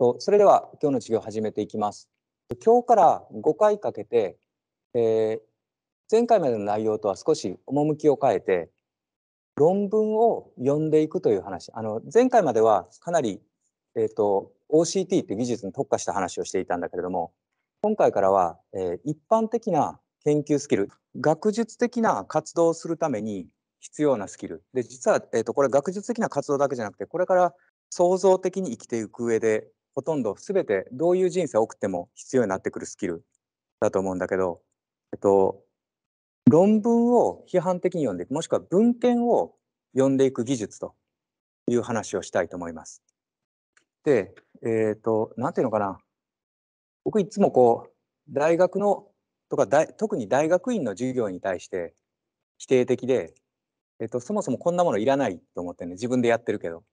とそれでは今日の授業を始めていきます。今日から5回かけて、えー、前回までの内容とは少し趣を変えて論文を読んでいくという話あの前回まではかなり、えーと、OCT って技術に特化した話をしていたんだけれども今回からは、えー、一般的な研究スキル学術的な活動をするために必要なスキルで実は、えーと、とこれ学術的な活動だけじゃなくてこれから創造的に生きていく上でほとんど全てどういう人生を送っても必要になってくるスキルだと思うんだけど、えっと、論文を批判的に読んでいくもしくは文献を読んでいく技術という話をしたいと思います。で、えっ、と、なんていうのかな。僕いつもこう、大学のとか大、特に大学院の授業に対して否定的で、えっ、と、そもそもこんなものいらないと思ってね、自分でやってるけど、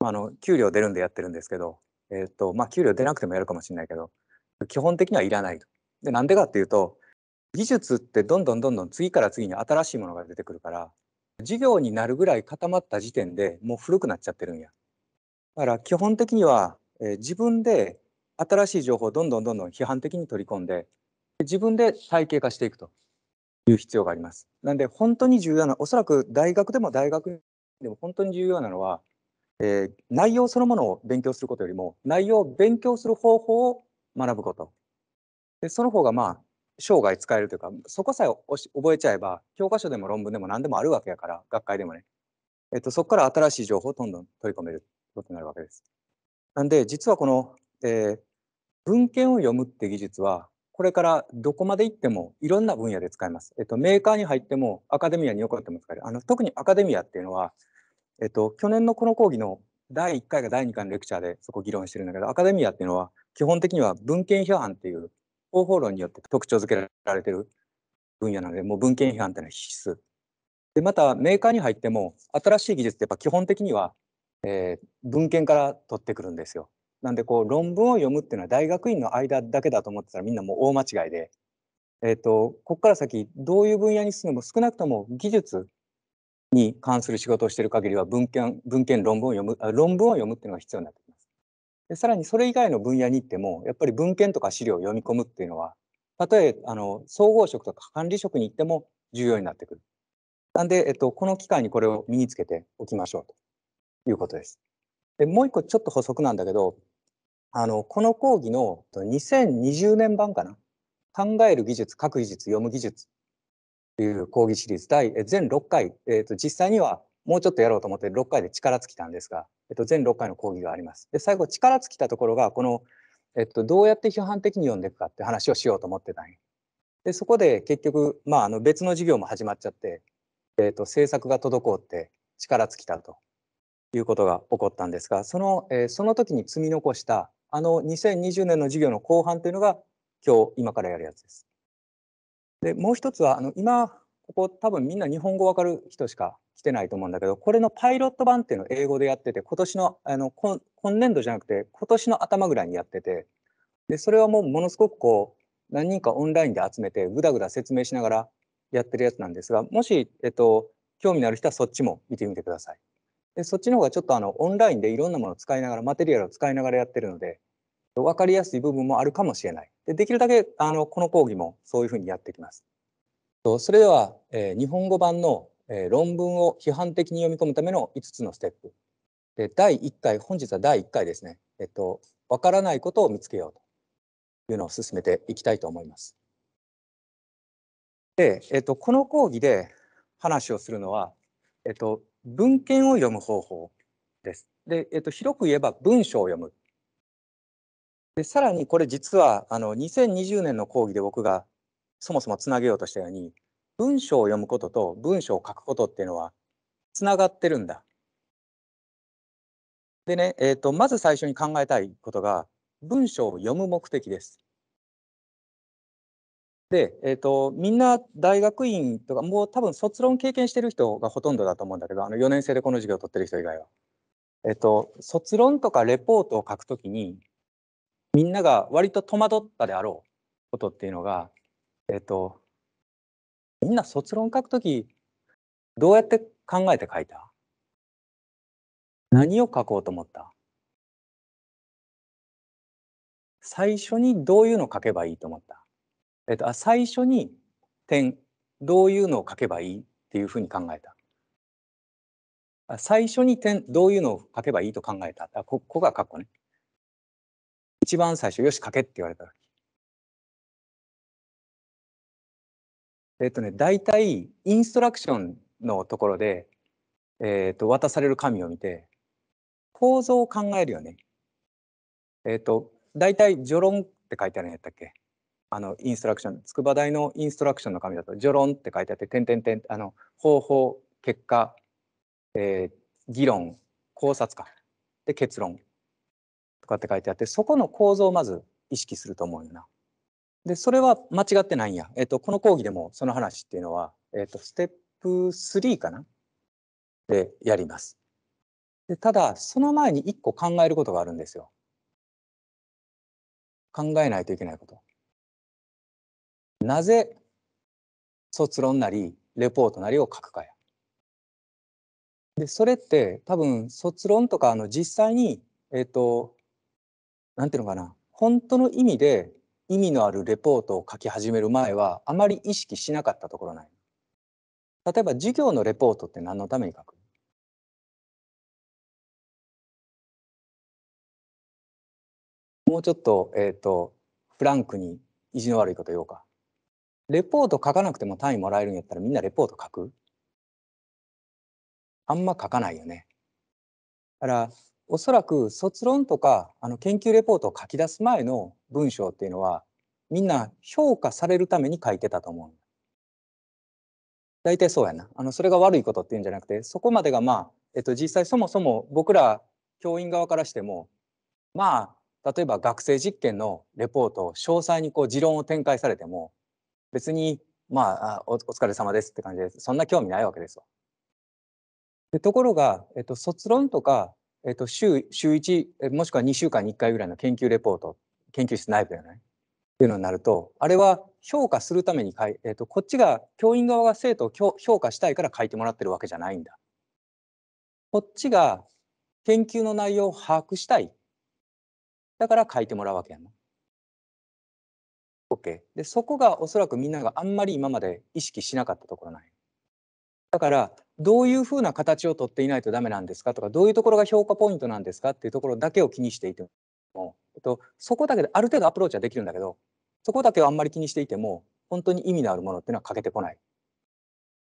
まあ、あの、給料出るんでやってるんですけど、えっ、ー、と、まあ、給料出なくてもやるかもしれないけど、基本的にはいらないと。で、なんでかっていうと、技術ってどんどんどんどん次から次に新しいものが出てくるから、授業になるぐらい固まった時点でもう古くなっちゃってるんや。だから基本的には、えー、自分で新しい情報をどんどんどんどん批判的に取り込んで、自分で体系化していくという必要があります。なんで本当に重要な、おそらく大学でも大学でも本当に重要なのは、えー、内容そのものを勉強することよりも、内容を勉強する方法を学ぶこと。でその方が、まあ、生涯使えるというか、そこさえ覚えちゃえば、教科書でも論文でも何でもあるわけやから、学会でもね。えっと、そこから新しい情報をどんどん取り込めることになるわけです。なんで、実はこの、えー、文献を読むって技術は、これからどこまで行ってもいろんな分野で使えます。えっと、メーカーに入っても、アカデミアに横っても使える。あの、特にアカデミアっていうのは、えっと、去年のこの講義の第1回が第2回のレクチャーでそこ議論してるんだけど、アカデミアっていうのは基本的には文献批判っていう方法論によって特徴づけられてる分野なので、もう文献批判っていうのは必須。で、またメーカーに入っても新しい技術ってやっぱ基本的には、えー、文献から取ってくるんですよ。なんでこう論文を読むっていうのは大学院の間だけだと思ってたらみんなもう大間違いで、えっ、ー、と、ここから先どういう分野に進むも少なくとも技術、に関する仕事をしている限りは文献、文献、論文を読む、論文を読むっていうのが必要になってきます。でさらにそれ以外の分野に行っても、やっぱり文献とか資料を読み込むっていうのは、たとえあの総合職とか管理職に行っても重要になってくる。なんで、えっと、この機会にこれを身につけておきましょうということです。でもう一個ちょっと補足なんだけど、あの、この講義の2020年版かな。考える技術、書く技術、読む技術いう講義シリーズ第、え全6回、えーと、実際にはもうちょっとやろうと思って6回で力尽きたんですが、えーと、全6回の講義があります。で、最後、力尽きたところが、この、えっ、ー、と、どうやって批判的に読んでいくかって話をしようと思ってたんで、そこで結局、まあ、あの別の授業も始まっちゃって、えーと、制政策が滞って力尽きたということが起こったんですが、その、えー、その時に積み残した、あの2020年の授業の後半というのが、今日、今からやるやつです。でもう一つはあの今ここ多分みんな日本語わかる人しか来てないと思うんだけどこれのパイロット版っていうのを英語でやってて今年のあの今年度じゃなくて今年の頭ぐらいにやっててでそれはもうものすごくこう何人かオンラインで集めてぐだぐだ説明しながらやってるやつなんですがもし、えっと、興味のある人はそっちも見てみてください。でそっちの方がちょっとあのオンラインでいろんなものを使いながらマテリアルを使いながらやってるのでと分かりやすい部分もあるかもしれない。でできるだけあのこの講義もそういうふうにやってきます。とそれでは、えー、日本語版の、えー、論文を批判的に読み込むための5つのステップ。で第1回、本日は第1回ですね。えっと、分からないことを見つけようというのを進めていきたいと思います。で、えっと、この講義で話をするのは、えっと、文献を読む方法です。で、えっと、広く言えば文章を読むでさらにこれ実はあの2020年の講義で僕がそもそもつなげようとしたように文章を読むことと文章を書くことっていうのはつながってるんだ。でね、えーと、まず最初に考えたいことが文章を読む目的です。で、えーと、とみんな大学院とかもう多分卒論経験してる人がほとんどだと思うんだけどあの4年生でこの授業を取ってる人以外は。えっ、ー、と、卒論とかレポートを書くときにみんなが割と戸惑ったであろうことっていうのが、えっと、みんな卒論書くとき、どうやって考えて書いた何を書こうと思った最初にどういうの書けばいいと思ったえっと、あ最初に点、どういうのを書けばいいっていうふうに考えた。あ最初に点、どういうのを書けばいいと考えた。あここがッコね。一番最初、よし、書けって言われた時。えっとね、大体、インストラクションのところで、えっ、ー、と、渡される紙を見て、構造を考えるよね。えっ、ー、と、大体、序論って書いてあるんやったっけあの、インストラクション、筑波大のインストラクションの紙だと、序論って書いてあって、点点点、あの、方法、結果、えー、議論、考察か。で、結論。とかって書いてあって、そこの構造をまず意識すると思うよな。で、それは間違ってないんや。えっ、ー、と、この講義でもその話っていうのは、えっ、ー、と、ステップ3かなでやります。でただ、その前に1個考えることがあるんですよ。考えないといけないこと。なぜ卒論なり、レポートなりを書くかや。で、それって多分卒論とか、あの、実際に、えっ、ー、と、なんていうのかな本当の意味で意味のあるレポートを書き始める前はあまり意識しなかったところない。例えば授業のレポートって何のために書くもうちょっと,、えー、とフランクに意地の悪いこと言おうか。レポート書かなくても単位もらえるんやったらみんなレポート書くあんま書かないよね。だからおそらく卒論とかあの研究レポートを書き出す前の文章っていうのはみんな評価されるために書いてたと思う。大体そうやな。あのそれが悪いことっていうんじゃなくてそこまでがまあ、えっと、実際そもそも僕ら教員側からしてもまあ例えば学生実験のレポートを詳細にこう持論を展開されても別にまあお疲れ様ですって感じですそんな興味ないわけですよ。でところが、えっと、卒論とかえっと、週、週1、もしくは2週間に1回ぐらいの研究レポート、研究室内部だよね。っていうのになると、あれは評価するために書い、えっと、こっちが、教員側が生徒を評価したいから書いてもらってるわけじゃないんだ。こっちが研究の内容を把握したい。だから書いてもらうわけやな。OK。で、そこがおそらくみんながあんまり今まで意識しなかったところない。だから、どういうふうな形をとっていないとダメなんですかとかどういうところが評価ポイントなんですかっていうところだけを気にしていても、えっと、そこだけである程度アプローチはできるんだけどそこだけをあんまり気にしていても本当に意味のあるものっていうのは欠けてこない。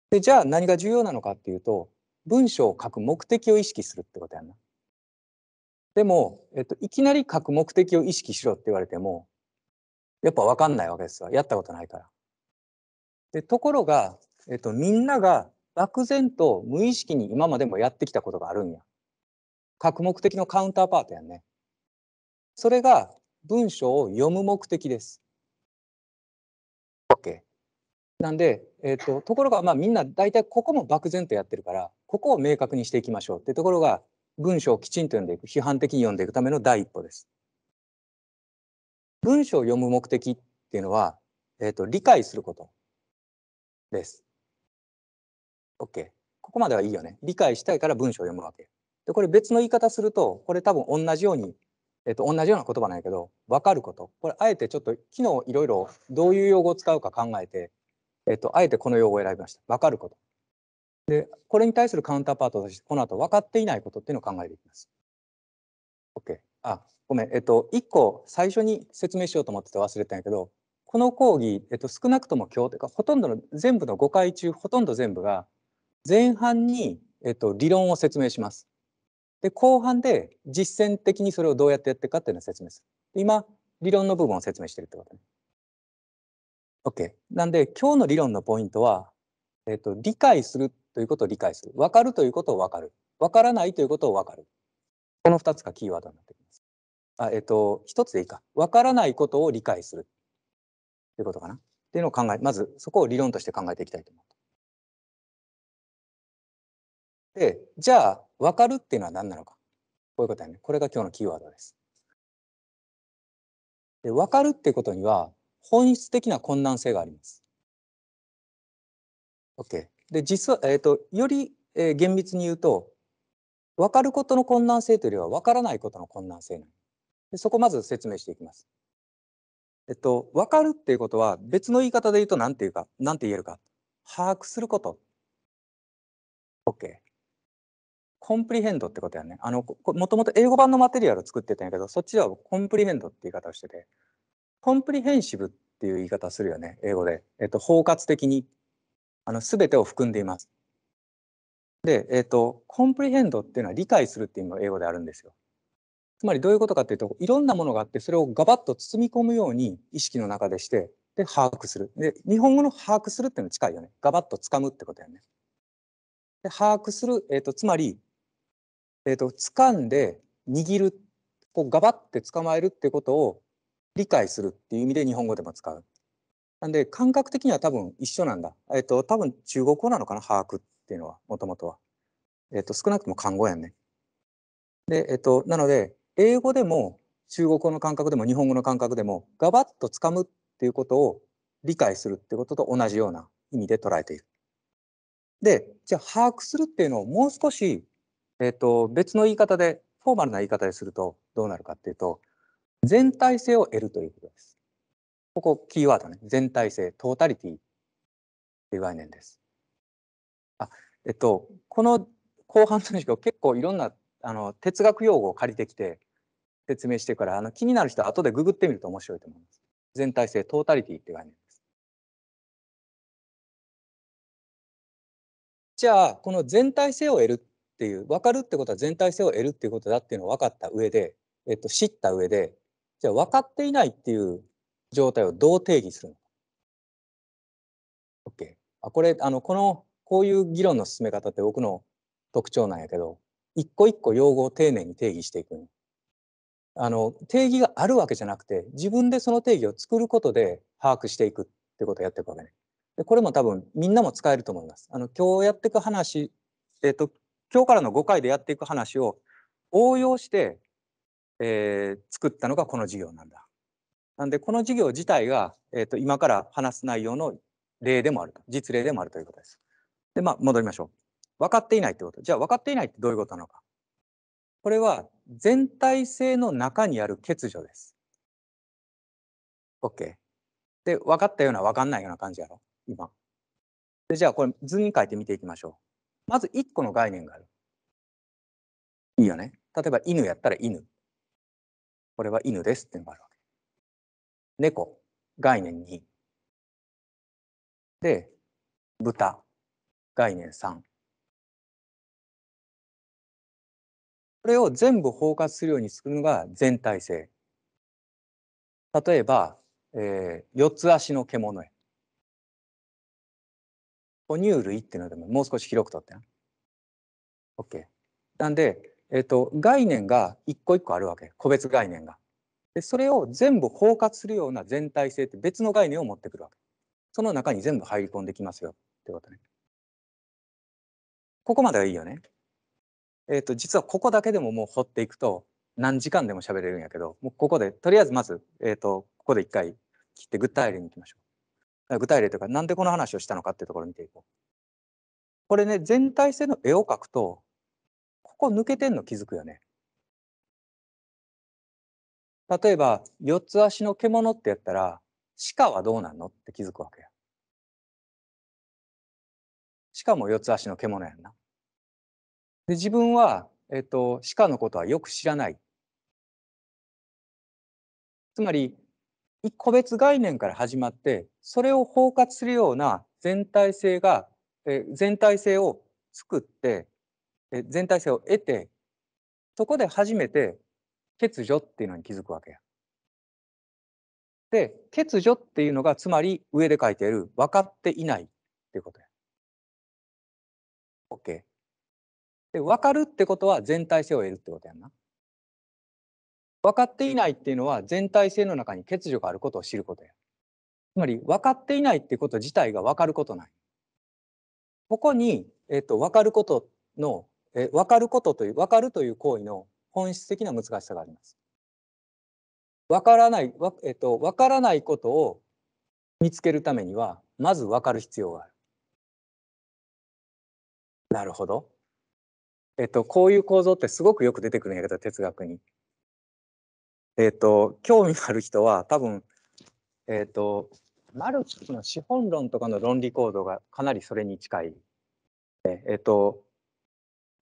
でじゃあ何が重要なのかっていうと文章を書く目的を意識するってことやんな。でも、えっと、いきなり書く目的を意識しろって言われてもやっぱ分かんないわけですわやったことないから。でところが、えっと、みんなが漠然と無意識に今までもやってきたことがあるんや。各目的のカウンターパートやんね。それが文章を読む目的です。OK。なんで、えーと、ところが、まあ、みんな大体ここも漠然とやってるからここを明確にしていきましょうってところが文章をきちんと読んでいく批判的に読んでいくための第一歩です。文章を読む目的っていうのは、えーと理解することです。OK。ここまではいいよね。理解したいから文章を読むわけ。で、これ別の言い方すると、これ多分同じように、えっと、同じような言葉なんやけど、分かること。これ、あえてちょっと、昨日いろいろどういう用語を使うか考えて、えっと、あえてこの用語を選びました。分かること。で、これに対するカウンターパートとして、この後分かっていないことっていうのを考えていきます。OK。あ、ごめん。えっと、1個最初に説明しようと思ってて忘れたんやけど、この講義、えっと、少なくとも今日というか、ほとんどの全部の5回中、ほとんど全部が、前半に、えっと、理論を説明します。で後半で実践的にそれをどうやってやっていくかっていうのを説明する。今理論の部分を説明してるってことね。OK。なんで今日の理論のポイントは、えっと、理解するということを理解する。分かるということを分かる。分からないということを分かる。この2つがキーワードになってきます。あえっと、1つでいいか。分からないことを理解する。ということかな。っていうのを考え、まずそこを理論として考えていきたいと思います。で、じゃあ、分かるっていうのは何なのか。こういうことやね。これが今日のキーワードです。で、分かるっていうことには、本質的な困難性があります。OK。で、実は、えっ、ー、と、より、えー、厳密に言うと、分かることの困難性というよりは、分からないことの困難性なの。でそこまず説明していきます。えっと、分かるっていうことは、別の言い方で言うと何て言うか、何て言えるか。把握すること。OK。コンプリヘンドってことやね。あの、もともと英語版のマテリアルを作ってたんやけど、そっちではコンプリヘンドって言い方をしてて、コンプリヘンシブっていう言い方するよね、英語で。えっと、包括的に、あの、すべてを含んでいます。で、えっと、コンプリヘンドっていうのは理解するっていうのが英語であるんですよ。つまりどういうことかっていうと、いろんなものがあって、それをガバッと包み込むように意識の中でして、で、把握する。で、日本語の把握するっていうの近いよね。ガバッと掴むってことやね。で、把握する、えっ、と、つまり、えーと、掴んで握るこうガバッて捕まえるってことを理解するっていう意味で日本語でも使う。なんで感覚的には多分一緒なんだ。えっ、ー、と多分中国語なのかな把握っていうのはもともとは。えっ、ー、と少なくとも漢語やんね。でえっ、ー、となので英語でも中国語の感覚でも日本語の感覚でもガバッと掴むっていうことを理解するってことと同じような意味で捉えている。でじゃあ把握するっていうのをもう少しえっ、と、別の言い方で、フォーマルな言い方でするとどうなるかっていうと、全体性を得るということです。ここキーワードね、全体性、トータリティっていう概念です。あ、えっと、この後半の授業結構いろんなあの哲学用語を借りてきて説明してからあの気になる人は後でググってみると面白いと思います。全体性、トータリティって概念です。じゃあ、この全体性を得るっていう分かるってことは全体性を得るっていうことだっていうのを分かった上で、えっと、知った上でじゃあ分かっていないっていう状態をどう定義するのか。OK。あこれあのこのこういう議論の進め方って僕の特徴なんやけど一個一個用語を丁寧に定義していくあの定義があるわけじゃなくて自分でその定義を作ることで把握していくってことをやっていくわけね。でこれも多分みんなも使えると思います。あの今日やっていく話、えっと今日からの5回でやっていく話を応用して、えー、作ったのがこの授業なんだ。なんでこの授業自体が、えーと、今から話す内容の例でもあると実例でもあるということです。でまあ戻りましょう。分かっていないってことじゃあ分かっていないってどういうことなのか。これは全体性の中にある欠如です。OK。で分かったような分かんないような感じやろ今。でじゃあこれ図に書いて見ていきましょう。まず1個の概念がある。いいよね。例えば犬やったら犬。これは犬ですってのがあるわけ。猫、概念2。で、豚、概念3。これを全部包括するように作るのが全体性。例えば、えー、四つ足の獣へ。哺乳類っていうのでももう少し広くとってな。OK。なんで、えっ、ー、と、概念が一個一個あるわけ。個別概念が。で、それを全部包括するような全体性って別の概念を持ってくるわけ。その中に全部入り込んできますよってことね。ここまではいいよね。えっ、ー、と、実はここだけでももう掘っていくと何時間でも喋れるんやけど、もうここで、とりあえずまず、えっ、ー、と、ここで一回切って具体例にいきましょう。具体例というか、なんでこの話をしたのかっていうところを見ていこう。これね、全体性の絵を描くと、ここ抜けてんの気づくよね。例えば、四つ足の獣ってやったら、鹿はどうなんのって気づくわけや。鹿も四つ足の獣やんな。で、自分は、えっと、鹿のことはよく知らない。つまり、個別概念から始まってそれを包括するような全体性が、え全体性を作って、え全体性を得てそこで初めて欠如っていうのに気づくわけや。で欠如っていうのがつまり上で書いている分かっていないっていうことや。OK。で分かるってことは全体性を得るってことやんな。分かっていないっていうのは全体性の中に欠如があることを知ることや。つまり分かっていないっていうこと自体が分かることない。ここに、えっと、分かることの、え分かることという、分かるという行為の本質的な難しさがあります。分からない、えっと、分からないことを見つけるためには、まず分かる必要がある。なるほど。えっと、こういう構造ってすごくよく出てくるんやけど、哲学に。えっ、ー、と、興味ある人は多分、えっ、ー、と、マルクスの資本論とかの論理構造がかなりそれに近い。えっ、と、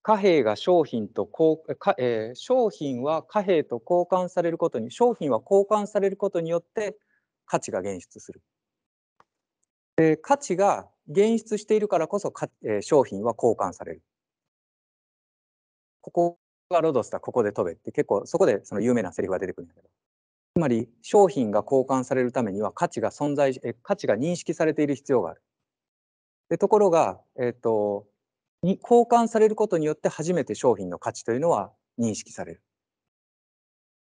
貨幣が商品と交換、え商品は貨幣と交換されることに、商品は交換されることによって価値が現出する。で価値が現出しているからこそか、え商品は交換される。ここがロドスー、ここで飛べって結構そこでその有名なセリフが出てくるんだけど。つまり商品が交換されるためには価値が存在、価値が認識されている必要がある。でところが、えーと、に交換されることによって初めて商品の価値というのは認識される。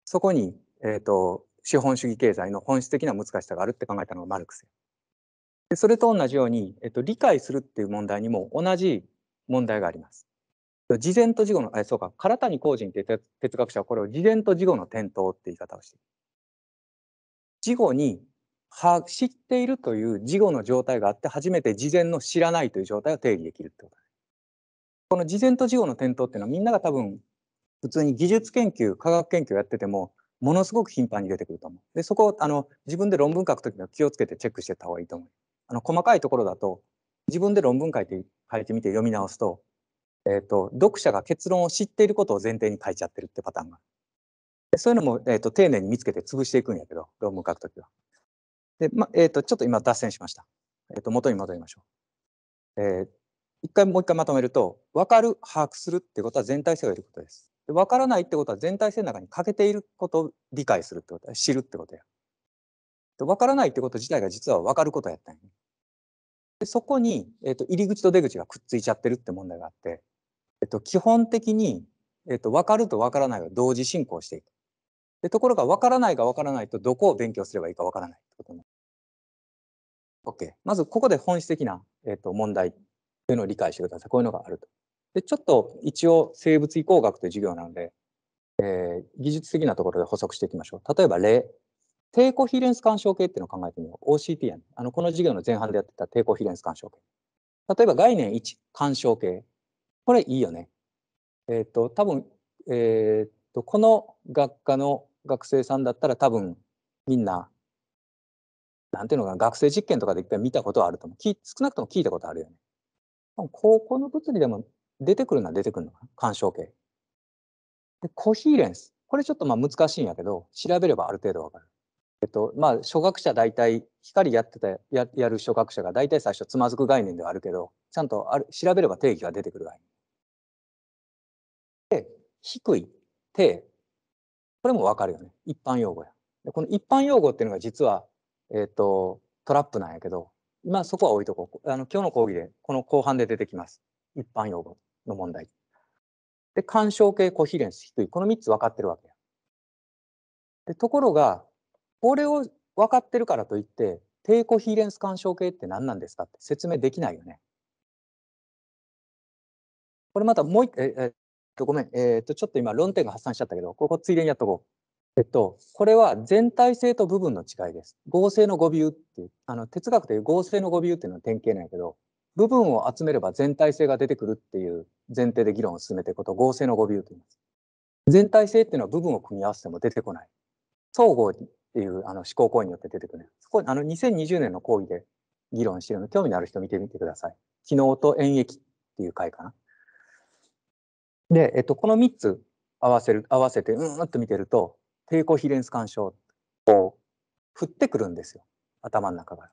そこに、えーと、資本主義経済の本質的な難しさがあるって考えたのがマルクスで。それと同じように、えっと理解するっていう問題にも同じ問題があります。事前と事後の、えそうか、唐谷公人っていう哲学者はこれを事前と事後の転倒って言い方をしている。事後には知っているという事後の状態があって初めて事前の知らないという状態を定義できるってことこの事前と事後の転倒っていうのはみんなが多分普通に技術研究科学研究やっててもものすごく頻繁に出てくると思う。でそこをあの自分で論文書くときには気をつけてチェックしていった方がいいと思う。あの細かいところだと自分で論文書いて書いてみて読み直すとえーと、読者が結論を知っていることを前提に書いちゃってるってパターンがそういうのも、えーと、丁寧に見つけて潰していくんやけど論文書くときは。で、まえーと、ちょっと今脱線しました。えー、と元に戻りましょう。えー、一回もう一回まとめると分かる把握するってことは全体性がいることです。で分からないってことは全体性の中に欠けていることを理解するってことや知るってことや。で分からないってこと自体が実は分かることやったんや、でそこに、えーと入り口と出口がくっついちゃってるって問題があってえっと、基本的に、えっと、分かると分からないが同時進行していく。でところが分からないが分からないとどこを勉強すればいいか分からないってことになる。OK。まずここで本質的な、えっと、問題というのを理解してください。こういうのがあると。で、ちょっと一応生物移行学という授業なので、えー、技術的なところで補足していきましょう。例えば例。低コヒレンス干渉系っていうのを考えてみよう。OCT やね。あの、この授業の前半でやってた低コヒレンス干渉系。例えば概念1、干渉系。これいいよね。えっ、ー、と、多分、えっ、ー、と、この学科の学生さんだったら多分みんな、なんていうのかな、学生実験とかでいっぱい見たことはあると思う。少なくとも聞いたことあるよね。高校の物理でも出てくるのは出てくるのかな、干渉系。で、コヒーレンス。これちょっとまあ難しいんやけど、調べればある程度わかる。えっと、まあ、初学者大体、光やってたや、やる初学者が大体最初つまずく概念ではあるけど、ちゃんとある調べれば定義が出てくる概念。で、低い、低。これもわかるよね。一般用語や。でこの一般用語っていうのが実は、えっ、ー、と、トラップなんやけど、今そこは置いとこう。あの、今日の講義で、この後半で出てきます。一般用語の問題。で、干渉系コヒレンス低い。この3つ分かってるわけや。で、ところが、これを分かってるからといって、低コヒレンス干渉系って何なんですかって説明できないよね。これまたもう一回、えと、ごめん、えっ、と、ちょっと今論点が発散しちゃったけど、ここついでにやっとこう。えっと、これは全体性と部分の違いです。合成の語尾っていう、あの、哲学という合成の語尾っていうのは典型なんやけど、部分を集めれば全体性が出てくるっていう前提で議論を進めていくことを合成の語尾と言います。全体性っていうのは部分を組み合わせても出てこない。総合っていうあの思考行為によって出てくる。そこあの2020年の講義で議論してるの、興味のある人見てみてください。機能と演疫っていう回かな。で、えっと、この3つ合わせる、合わせて、うんっと見てると、抵抗ヒレンス干渉、こう、降ってくるんですよ。頭の中から。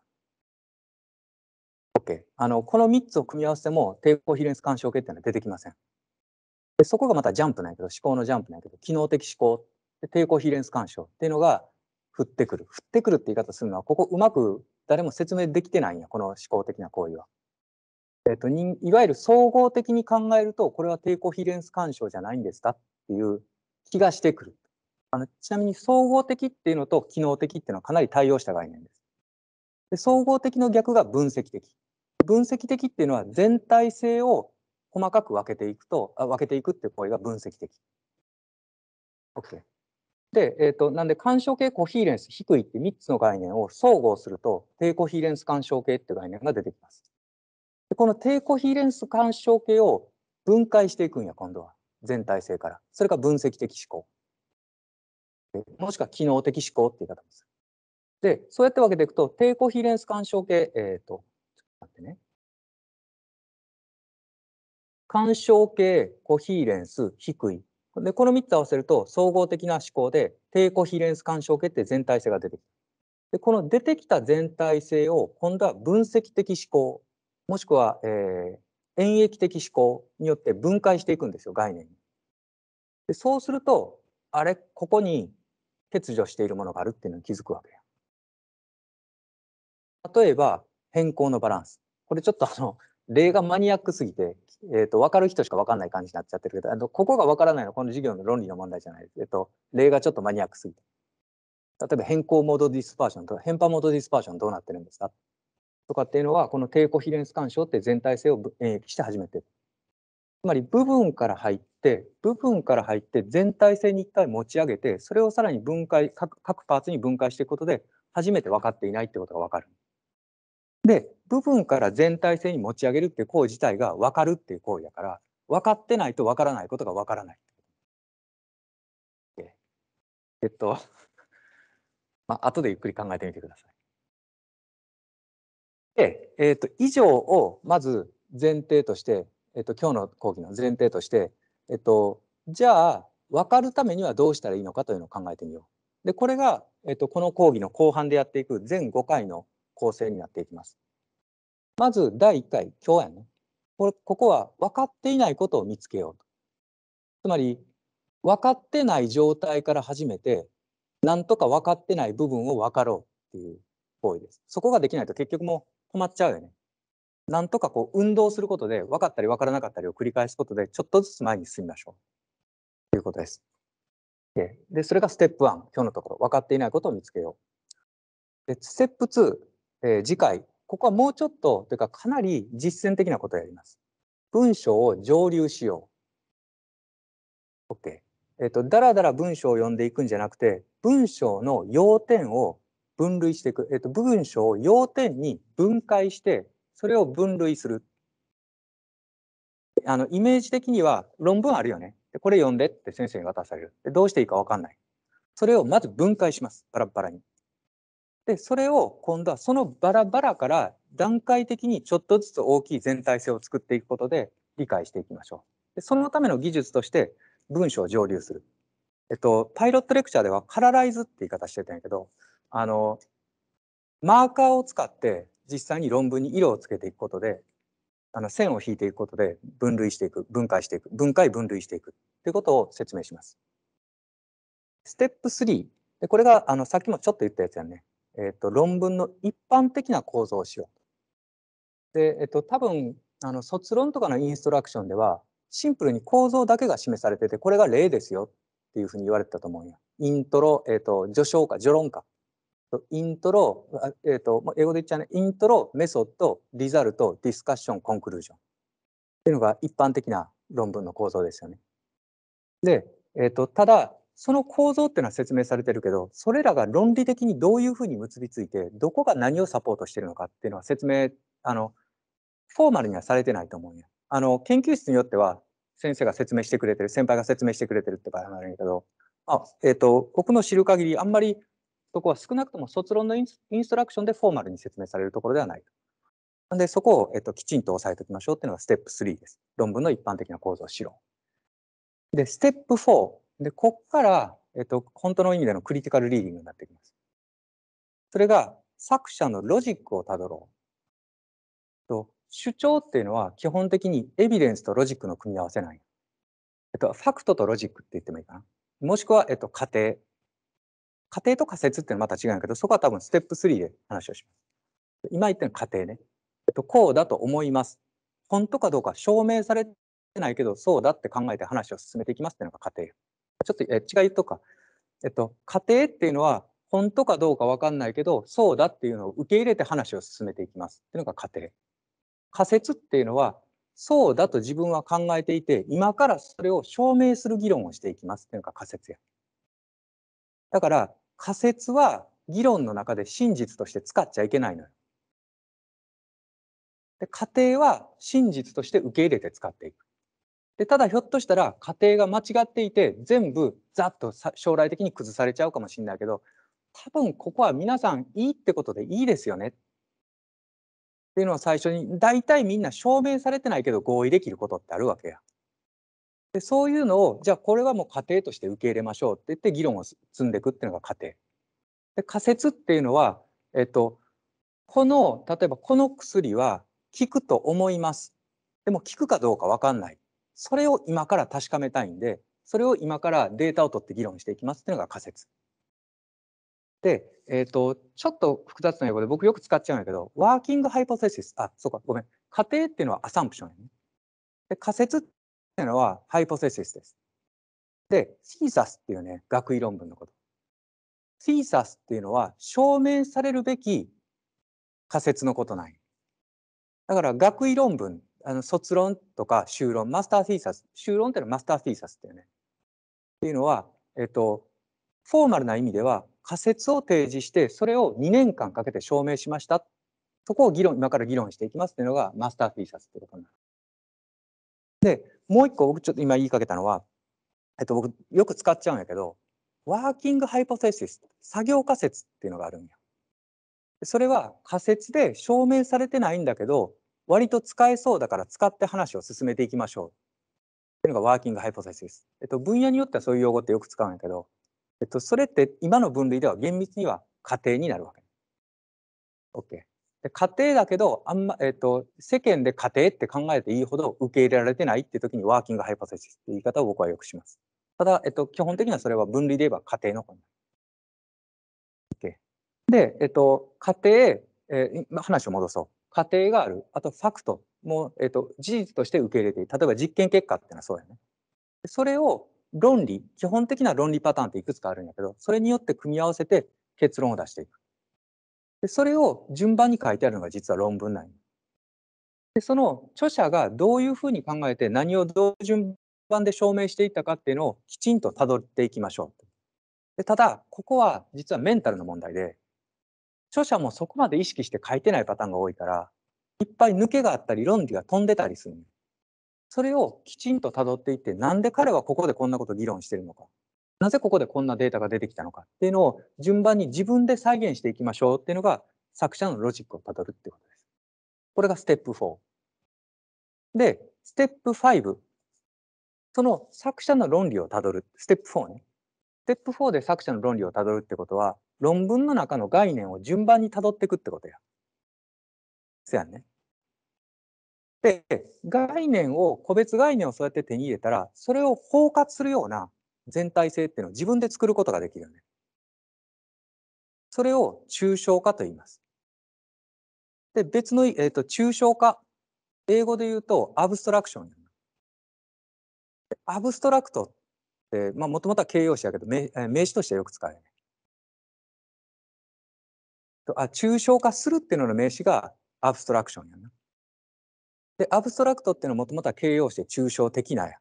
OK。あの、この3つを組み合わせても、抵抗ヒレンス干渉系っていうのは出てきません。でそこがまたジャンプなんやけど、思考のジャンプなんやけど、機能的思考、抵抗ヒレンス干渉っていうのが降ってくる。降ってくるって言い方するのは、ここうまく誰も説明できてないんや、この思考的な行為は。えっと、いわゆる総合的に考えると、これは抵抗比レンス干渉じゃないんですかっていう気がしてくる。あのちなみに総合的っていうのと機能的っていうのはかなり対応した概念です。で総合的の逆が分析的。分析的っていうのは全体性を細かく分けていくと、あ分けていくっていう行為が分析的。OK。で、えっ、ー、と、なんで、干渉系コヒーレンス低いって3つの概念を総合すると、低コヒーレンス干渉系っていう概念が出てきます。でこの低コヒーレンス干渉系を分解していくんや、今度は。全体性から。それら分析的思考。もしくは機能的思考って言い方です。で、そうやって分けていくと、低コヒーレンス干渉系、えっ、ー、と、ちょっと待ってね。干渉系、コヒーレンス、低い。で、この3つ合わせると、総合的な思考で、低コヒーレンス干渉系って全体性が出てきた。で、この出てきた全体性を、今度は分析的思考もしくは、えー、演疫的思考によって分解していくんですよ概念にでそうするとあれここに欠如しているものがあるっていうのに気づくわけや例えば変更のバランスこれちょっとあの例がマニアックすぎて、えーと、わ分かる人しか分かんない感じになっちゃってるけどあのここが分からないのはこの授業の論理の問題じゃないです、えーと、例がちょっとマニアックすぎて例えば変更モードディスパーションと変化モードディスパーションどうなってるんですかとかっていうのは、この抵抗ヒレ干渉って全体性を演繹して始めてる。つまり部分から入って、部分から入って全体性に一回持ち上げて、それをさらに分解各、各パーツに分解していくことで、初めて分かっていないってことが分かる。で、部分から全体性に持ち上げるっていう行為自体が分かるっていう行為だから、分かってないと分からないことが分からない。えっと、まあ後でゆっくり考えてみてください。で、えーと、以上をまず前提として、えーと、今日の講義の前提として、えーと、とじゃあ分かるためにはどうしたらいいのかというのを考えてみよう。でこれが、えー、とこの講義の後半でやっていく全5回の構成になっていきます。まず第1回今日やねこれここは分かっていないことを見つけようと。つまり分かってない状態から始めてなんとか分かってない部分を分かろうっていう行為です。そこができないと結局も止まっちゃうよね。なんとかこう運動することで分かったり分からなかったりを繰り返すことでちょっとずつ前に進みましょうということです。ででそれがステップ1今日のところ分かっていないことを見つけよう。でステップ2、えー、次回ここはもうちょっとというかかなり実践的なことをやります。文章を上流しよう。OK。えっ、ー、とだらだら文章を読んでいくんじゃなくて文章の要点を分類していく、えっと、文章を要点に分解してそれを分類するあのイメージ的には論文あるよねでこれ読んでって先生に渡されるでどうしていいか分かんないそれをまず分解しますバラバラにでそれを今度はそのバラバラから段階的にちょっとずつ大きい全体性を作っていくことで理解していきましょうでそのための技術として文章を蒸留するえっと、パイロットレクチャーではカラライズって言い方してたんやけど、あのマーカーを使って実際に論文に色をつけていくことであの線を引いていくことで分類していく分解していく分解分類していくということを説明します。ステップ3でこれがあのさっきもちょっと言ったやつやね、えーと、論文の一般的な構造をしよう。で、えーと、多分あの卒論とかのインストラクションではシンプルに構造だけが示されててこれが例ですよっていうふうに言われてたと思うんや。イントロ、えーと序章か序論かイントロ、えーと、英語で言っちゃうね、イントロ、メソッド、リザルト、ディスカッション、コンクルージョン。っていうのが一般的な論文の構造ですよね。で、えーと、ただ、その構造っていうのは説明されてるけど、それらが論理的にどういうふうに結びついて、どこが何をサポートしてるのかっていうのは説明、あの、フォーマルにはされてないと思うんや。あの、研究室によっては、先生が説明してくれてる、先輩が説明してくれてるって場合もあるんやけど、あえっ、ー、と、僕の知る限り、あんまりそこは少なくとも卒論のインストラクションでフォーマルに説明されるところではないなんで、そこを、えっと、きちんと押さえておきましょうっていうのがステップ3です。論文の一般的な構造、しろ。で、ステップ4。で、ここから、えっと、本当の意味でのクリティカルリーディングになってきます。それが、作者のロジックをたどろう。と主張っていうのは、基本的にエビデンスとロジックの組み合わせなんや。えっと、ファクトとロジックって言ってもいいかな。もしくは、えっと、仮定。仮定と仮説っていうのはまた違うんだけど、そこは多分ステップ3で話をします。今言ったの仮定ね。えっと、こうだと思います。本当かどうか証明されてないけど、そうだって考えて話を進めていきますっていうのが仮定。ちょっとえ違いとか。えっと、仮定っていうのは、本当かどうか分かんないけど、そうだっていうのを受け入れて話を進めていきますっていうのが仮定。仮説っていうのは、そうだと自分は考えていて、今からそれを証明する議論をしていきますっていうのが仮説や。だから仮説は議論の中で真実として使っちゃいけないのよ。で仮定は真実として受け入れて使っていく。でただひょっとしたら仮定が間違っていて全部ざっと将来的に崩されちゃうかもしれないけど多分ここは皆さんいいってことでいいですよねっていうのは最初に大体みんな証明されてないけど合意できることってあるわけや。でそういうのをじゃあこれはもう家庭として受け入れましょうって言って議論を積んでいくっていうのが家庭。で仮説っていうのは、えっと、この例えばこの薬は効くと思いますでも効くかどうか分かんないそれを今から確かめたいんでそれを今からデータを取って議論していきますっていうのが仮説。で、えっと、ちょっと複雑な英語で僕よく使っちゃうんやけどワーキングハイポテシスあそうかごめん仮定っていうのはアサンプションやね。で仮説っいうのはハイポセシスです。で、シーサスっていうね、学位論文のこと。シーサスっていうのは証明されるべき仮説のことない。だから学位論文、あの卒論とか修論、マスターィーサス、修論っていうのはマスターィーサスっていうね。っていうのは、えっと、フォーマルな意味では仮説を提示して、それを2年間かけて証明しました。そこを議論、今から議論していきますっていうのがマスターフィーサスってことになる。で、もう一個僕ちょっと今言いかけたのは、えっと、僕よく使っちゃうんやけどワーキングハイポテシス作業仮説っていうのがあるんや。それは仮説で証明されてないんだけど割と使えそうだから使って話を進めていきましょうっていうのがワーキングハイポテシス。えっと、分野によってはそういう用語ってよく使うんやけど、えっと、それって今の分類では厳密には仮定になるわけ。OK。家庭だけどあん、まえーと、世間で家庭って考えていいほど受け入れられてないっていう時にワーキングハイパーセシスって言い方を僕はよくします。ただ、えっ、と、基本的にはそれは分類で言えば家庭の方に OK、で、えっ、と、家庭、えー、話を戻そう。家庭がある。あとファクトも、えっと、事実として受け入れている。例えば実験結果っていうのはそうやね。それを論理、基本的な論理パターンっていくつかあるんやけど、それによって組み合わせて結論を出していく。でそれを順番に書いてあるのが実は論文なんでその著者がどういうふうに考えて何をどう順番で証明していったかっていうのをきちんとたどっていきましょう。でただここは実はメンタルの問題で著者もそこまで意識して書いてないパターンが多いからいっぱい抜けがあったり論理が飛んでたりする。それをきちんとたどっていってなんで彼はここでこんなこと議論してるのかなぜここでこんなデータが出てきたのかっていうのを順番に自分で再現していきましょうっていうのが作者のロジックをたどるっていうことです。これがステップ4。で、ステップ5。その作者の論理をたどる。ステップ4ね。ステップ4で作者の論理をたどるってことは、論文の中の概念を順番にたどっていくってことや。せやんね。で、概念を、個別概念をそうやって手に入れたら、それを包括するような全体性っていうのを自分で作ることができるよね。それを抽象化と言います。で、別の、えっ、ー、と、抽象化。英語で言うと、アブストラクション。アブストラクトって、まあ、もともとは形容詞だけど名、名詞としてよく使うよね。あ、抽象化するっていうのの名詞がアブストラクションやな。で、アブストラクトっていうのはもともとは形容詞で抽象的なや。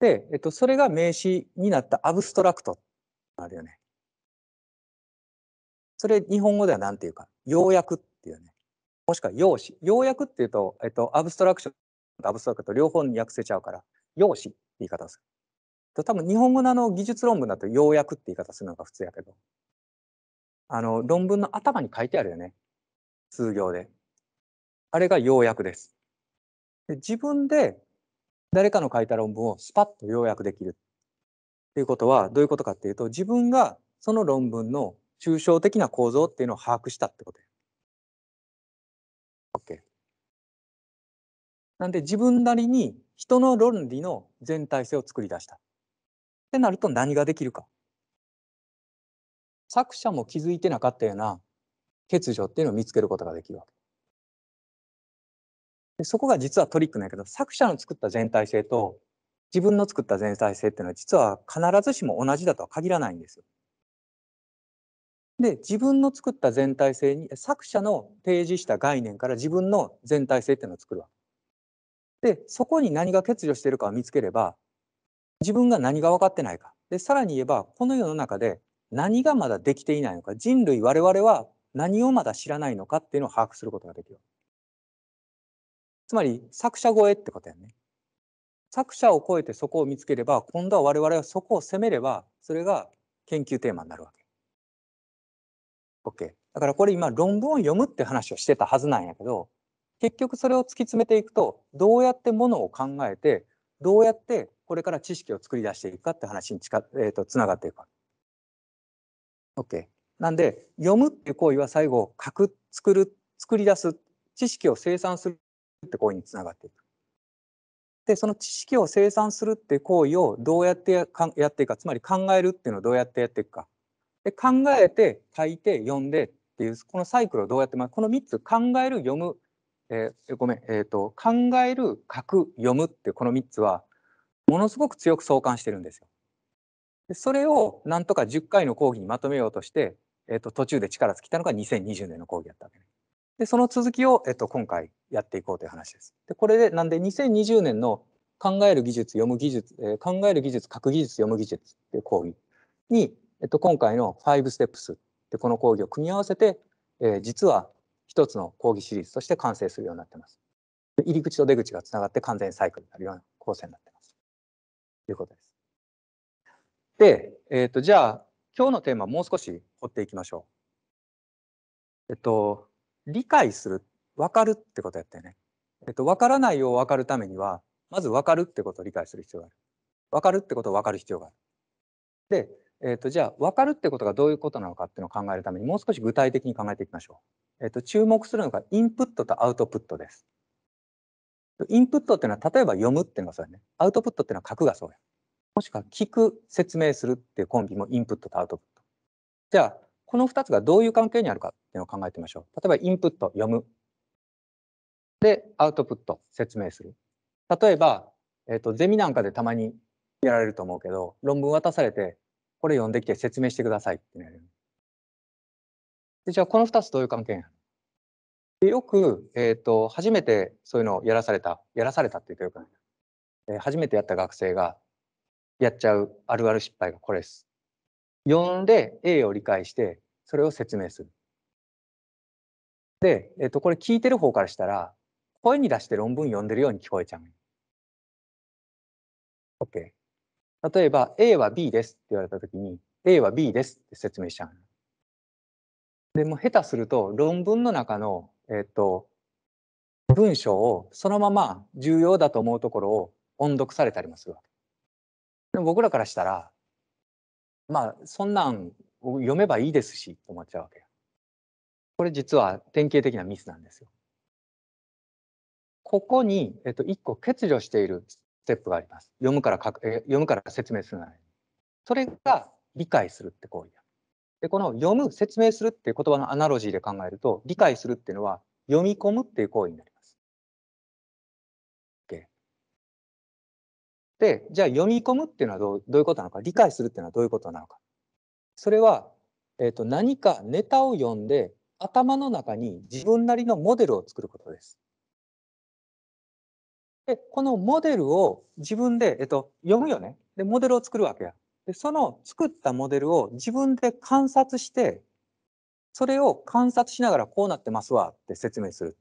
で、えっと、それが名詞になったアブストラクトあるよね。それ日本語では何て言うか、要約っていうね。もしくは用詞。要約っていうと、えっと、アブストラクションとアブストラクト両方に訳せちゃうから、用詞って言い方をする。と多分日本語のあの技術論文だと要約って言い方するのが普通やけど、あの論文の頭に書いてあるよね。数行で。あれが要約です。で自分で誰かの書いた論文をスパッと要約できるっていうことはどういうことかっていうと自分がその論文の抽象的な構造っていうのを把握したってこと OK。なんで自分なりに人の論理の全体性を作り出した。ってなると何ができるか。作者も気づいてなかったような欠如っていうのを見つけることができるわけ。でそこが実はトリックなんやけど作者の作った全体性と自分の作った全体性っていうのは実は必ずしも同じだとは限らないんですよ。で自分の作った全体性に作者の提示した概念から自分の全体性っていうのを作るわけ。でそこに何が欠如してるかを見つければ自分が何が分かってないかでさらに言えばこの世の中で何がまだできていないのか人類我々は何をまだ知らないのかっていうのを把握することができる。つまり作者越えってことやね。作者を超えてそこを見つければ今度は我々はそこを攻めればそれが研究テーマになるわけ。OK。だからこれ今論文を読むって話をしてたはずなんやけど結局それを突き詰めていくとどうやってものを考えてどうやってこれから知識を作り出していくかって話に近、えーと、とつながっていくわけ。OK。なんで読むっていう行為は最後書く作る作り出す知識を生産するって行為につながっていく。でその知識を生産するって行為をどうやってやっていくかつまり考えるっていうのをどうやってやっていくかで考えて書いて読んでっていうこのサイクルをどうやって、まこの3つ考える読む、えー、ごめん、えーと、考える書く読むってこの3つはものすごく強く相関してるんですよ。でそれをなんとか10回の講義にまとめようとして、えーと、途中で力尽きたのが2020年の講義だったわけね。で、その続きを、えっと、今回やっていこうという話です。で、これで、なんで2020年の考える技術、読む技術、えー、考える技術、書く技術、読む技術っていう講義に、えっと、今回の5ステップスってこの講義を組み合わせて、えー、実は一つの講義シリーズとして完成するようになってます。入り口と出口がつながって完全サイクルになるような構成になってます。ということです。で、えっ、ー、と、じゃあ、今日のテーマもう少し掘っていきましょう。えっと、理解する分かるってことやったよね。えっと、分からないよう分かるためにはまず分かるってことを理解する必要がある。分かるってことを分かる必要がある。で、えっと、じゃあ分かるってことがどういうことなのかっていうのを考えるためにもう少し具体的に考えていきましょう。えっと、と注目するのがインプットとアウトプットです。インプットっていうのは例えば読むっていうのがそうやね。アウトプットっていうのは書くがそうや。もしくは聞く、説明するっていうコンビもインプットとアウトプット。じゃあこの2つがどういう関係にあるかっていうのを考えてみましょう。例えばインプット、読む。で、アウトプット、説明する。例えば、えっ、ー、と、ゼミなんかでたまにやられると思うけど、論文渡されて、これ読んできて説明してくださいってなる。で、じゃあこの2つどういう関係にあるでよく、えっ、ー、と、初めてそういうのをやらされた、やらされたって言うてよくない。えー、初めてやった学生がやっちゃうあるある失敗がこれです。読んで A を理解して、それを説明する。で、えっと、これ聞いてる方からしたら、声に出して論文読んでるように聞こえちゃう。OK。例えば、A は B ですって言われたときに、A は B ですって説明しちゃう。でも下手すると論文の中の、えっと、文章をそのまま重要だと思うところを音読されたりもするわけ。でも僕らからしたらまあそんなん読めばいいですしと思っちゃうわけこれ実は典型的なミスなんですよ。ここに、えっと、1個欠如しているステップがあります。読むからかく、え読むから説明するならそれが理解するって行為だ。で、この読む、説明するっていう言葉のアナロジーで考えると、理解するっていうのは読み込むっていう行為になる。で、じゃあ読み込むっていうのはどうどういうことなのか、理解するっていうのはどういうことなのか。それは、えーと、何かネタを読んで、頭の中に自分なりのモデルを作ることです。で、このモデルを自分で、えっ、ー、と、読むよね。で、モデルを作るわけや。で、その作ったモデルを自分で観察して、それを観察しながらこうなってますわって説明する。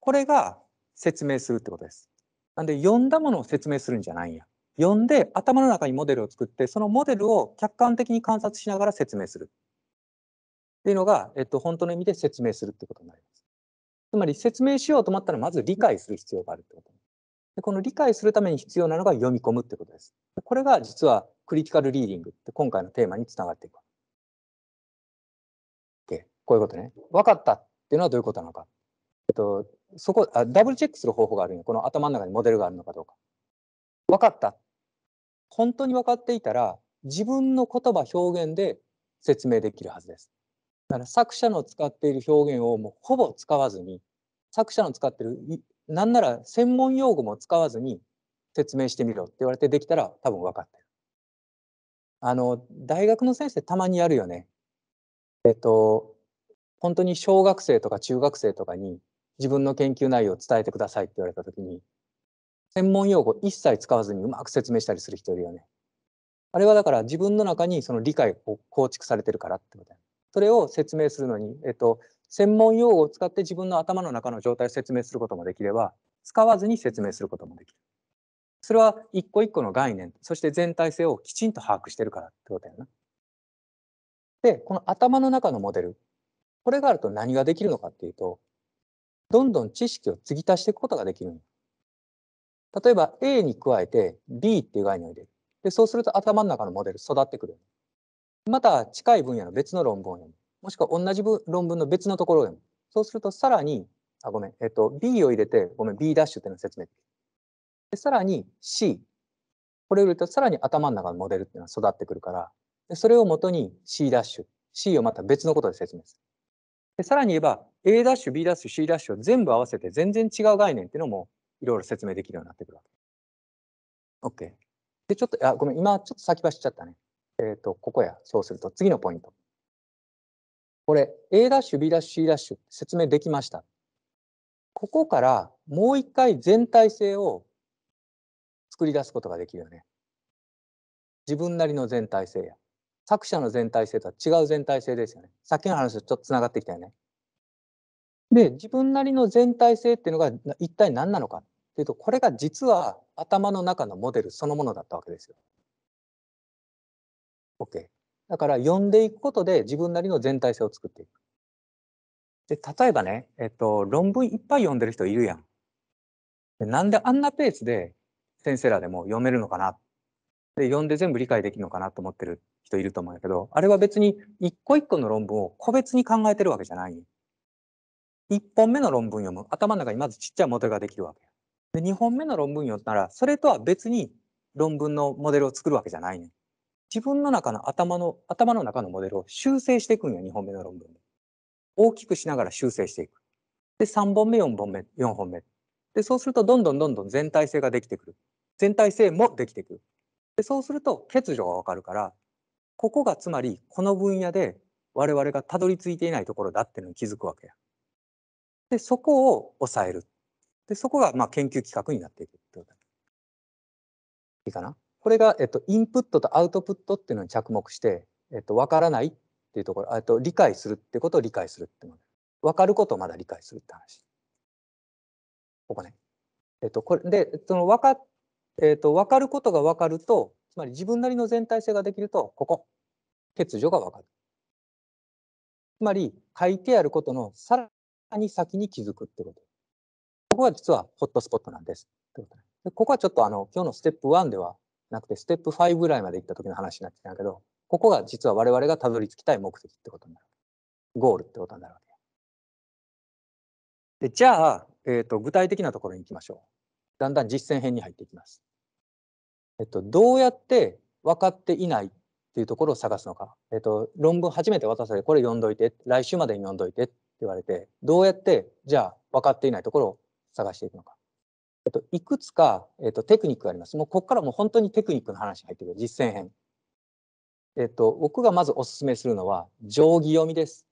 これが説明するってことです。なんで読んだものを説明するんじゃないんや。読んで頭の中にモデルを作ってそのモデルを客観的に観察しながら説明する。っていうのが、えっと、本当の意味で説明するってことになります。つまり説明しようと思ったらまず理解する必要があるってことで。この理解するために必要なのが読み込むってことです。これが実はクリティカルリーディングって今回のテーマにつながっていく。こういうことね。分かったっていうのはどういうことなのか。えっと、そこあ、ダブルチェックする方法があるよ。この頭の中にモデルがあるのかどうか。分かった。本当に分かっていたら、自分の言葉表現で説明できるはずです。だから作者の使っている表現をもうほぼ使わずに、作者の使ってる、なんなら専門用語も使わずに説明してみろって言われてできたら多分分かってる。あの、大学の先生たまにやるよね。えっと、本当に小学生とか中学生とかに自分の研究内容を伝えてくださいって言われた時に専門用語一切使わずにうまく説明したりする人いるよね。あれはだから自分の中にその理解を構築されてるからってことだそれを説明するのに、えっと、専門用語を使って自分の頭の中の状態を説明することもできれば使わずに説明することもできる。それは一個一個の概念そして全体性をきちんと把握してるからってことやな。でこの頭の中のモデルこれがあると何ができるのかっていうとどんどん知識を継ぎ足していくことができる。例えば A に加えて B っていう概念を入れる。で、そうすると頭の中のモデル育ってくる。また近い分野の別の論文を読む。もしくは同じ論文の別のところを読む。そうするとさらに、あ、ごめん、えっと、B を入れて、ごめん、B' ダッシュっていうのを説明できる。で、さらに C。これを入れるとさらに頭の中のモデルっていうのは育ってくるから、でそれをもとに C' ダッシュ C をまた別のことで説明する。でさらに言えば A ダッシュ、B ダッシュ、C ダッシュを全部合わせて全然違う概念っていうのもいろいろ説明できるようになってくるわけ。OK。で、ちょっと、あ、ごめん、今ちょっと先走っちゃったね。えっ、ー、と、ここや。そうすると次のポイント。これ、A ダッシュ、B ダッシュ、C ダッシュ説明できました。ここからもう一回全体性を作り出すことができるよね。自分なりの全体性や。作者の全体性とは違う全体性ですよね。さっきの話とちょっとつながってきたよね。で、自分なりの全体性っていうのが一体何なのかっていうと、これが実は頭の中のモデルそのものだったわけですよ。OK。だから読んでいくことで自分なりの全体性を作っていく。で、例えばね、えっと、論文いっぱい読んでる人いるやん。なんであんなペースで先生らでも読めるのかなっで読んで全部理解できるのかなと思ってる人いると思うんだけどあれは別に一個一個の論文を個別に考えてるわけじゃない。1本目の論文読む頭の中にまずちっちゃいモデルができるわけ。で2本目の論文読んだらそれとは別に論文のモデルを作るわけじゃないね。自分の中の頭の頭の中のモデルを修正していくんよ2本目の論文大きくしながら修正していく。で3本目4本目4本目。でそうするとどんどんどんどん全体性ができてくる。全体性もできてくる。でそうすると欠如がわかるからここがつまりこの分野で我々がたどり着いていないところだっていうのに気づくわけや。でそこを抑える。でそこがまあ研究企画になっていくってことだ。いいかなこれが、えっと、インプットとアウトプットっていうのに着目して、えっと、分からないっていうところ、あと理解するってことを理解するっての。分かることをまだ理解するって話。ここね。えっと、これで、その分かっえーと、分かることが分かるとつまり自分なりの全体性ができるとここ欠如が分かる。つまり書いてあることのさらに先に気づくってこと。ここは実はホットスポットなんですってことでここはちょっとあの今日のステップ1ではなくてステップ5ぐらいまで行った時の話になってたけどここが実は我々がたどり着きたい目的ってことになる。ゴールってことになるわけ。でじゃあ、えーと、と具体的なところに行きましょう。だんだん実践編に入っていきます。えっと、どうやって分かっていないっていうところを探すのか。えっと、論文初めて渡されて、これ読んどいて、来週までに読んどいてって言われて、どうやって、じゃあ分かっていないところを探していくのか。えっと、いくつか、えっと、テクニックがあります。もうここからもう本当にテクニックの話に入ってくる。実践編。えっと、僕がまずお勧めするのは、定規読みです。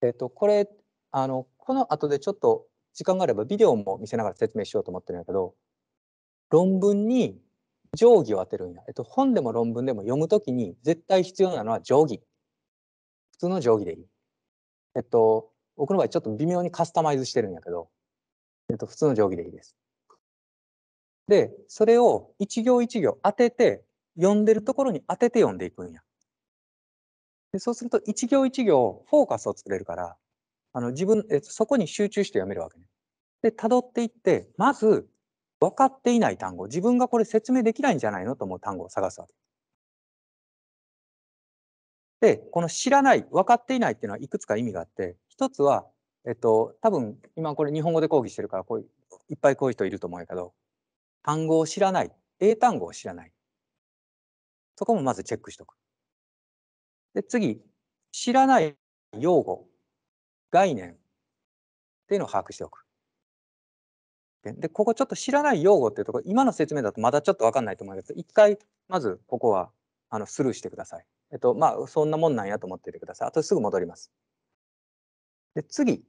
えっと、これ、あの、この後でちょっと時間があればビデオも見せながら説明しようと思ってるんだけど、論文に定規を当てるんや。えっと、本でも論文でも読むときに絶対必要なのは定規。普通の定規でいい。えっと、僕の場合ちょっと微妙にカスタマイズしてるんやけど、えっと、普通の定規でいいです。で、それを一行一行当てて、読んでるところに当てて読んでいくんや。でそうすると一行一行フォーカスを作れるから、あの自分、えっと、そこに集中して読めるわけね。で、辿っていって、まず分かっていない単語、自分がこれ説明できないんじゃないのと思う単語を探すわけ。で、この知らない、分かっていないっていうのはいくつか意味があって、一つは、えっと、多分今これ日本語で講義してるからこういっぱいこういう人いると思うけど、単語を知らない、英単語を知らない。そこもまずチェックしとく。で、次、知らない用語、概念っていうのを把握しておく。。で、ここちょっと知らない用語っていうところ、今の説明だとまだちょっとわかんないと思うますけど、一回、まずここはあのスルーしてください。えっと、まあ、そんなもんなんやと思っていてください。あとすぐ戻ります。で、次、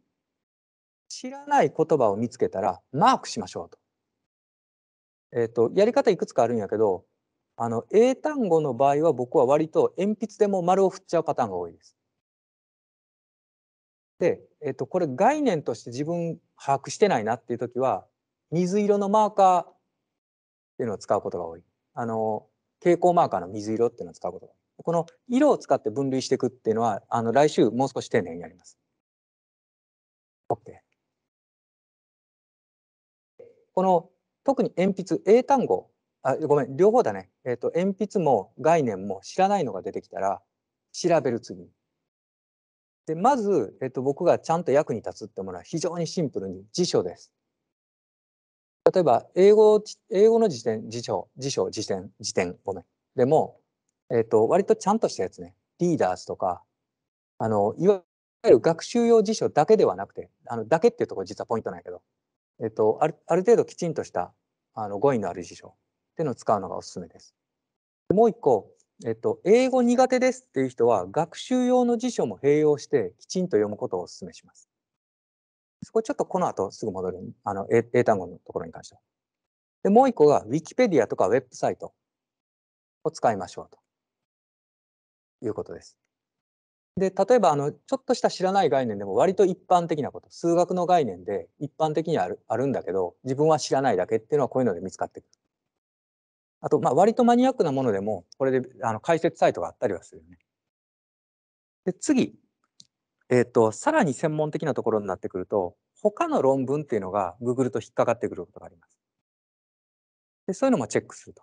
知らない言葉を見つけたら、マークしましょうと。えっと、やり方いくつかあるんやけど、あの、英単語の場合は僕は割と鉛筆でも丸を振っちゃうパターンが多いです。で、えっと、これ概念として自分把握してないなっていう時は、水色のマーカーっていうのを使うことが多い。あの、蛍光マーカーの水色っていうのを使うことが多い。この色を使って分類していくっていうのは、あの、来週もう少し丁寧にやります。OK。この、特に鉛筆、英単語、あ、ごめん、両方だね。えっ、ー、と、鉛筆も概念も知らないのが出てきたら、調べる次で、まず、えっ、ー、と、僕がちゃんと役に立つってものは非常にシンプルに辞書です。例えば、英語、英語の辞典、辞書、辞書、辞典、辞典、ごめん。でも、えっ、ー、と、割とちゃんとしたやつね。リーダーズとか、あの、いわゆる学習用辞書だけではなくて、あの、だけっていうところ実はポイントなんやけど、えっ、ー、と、ある、ある程度きちんとした、あの、語彙のある辞書っていうのを使うのがおすすめです。もう一個、えっと、英語苦手ですっていう人は、学習用の辞書も併用してきちんと読むことをお勧めします。そこちょっとこの後すぐ戻る、あの英単語のところに関しては。で、もう一個が Wikipedia とか Web サイトを使いましょうということです。で、例えばあの、ちょっとした知らない概念でも割と一般的なこと、数学の概念で一般的にあるあるんだけど、自分は知らないだけっていうのはこういうので見つかってくる。あと、まあ、割とマニアックなものでも、これであの解説サイトがあったりはするよね。で、次、えっと、さらに専門的なところになってくると、他の論文っていうのが Google と引っかかってくることがあります。でそういうのもチェックすると。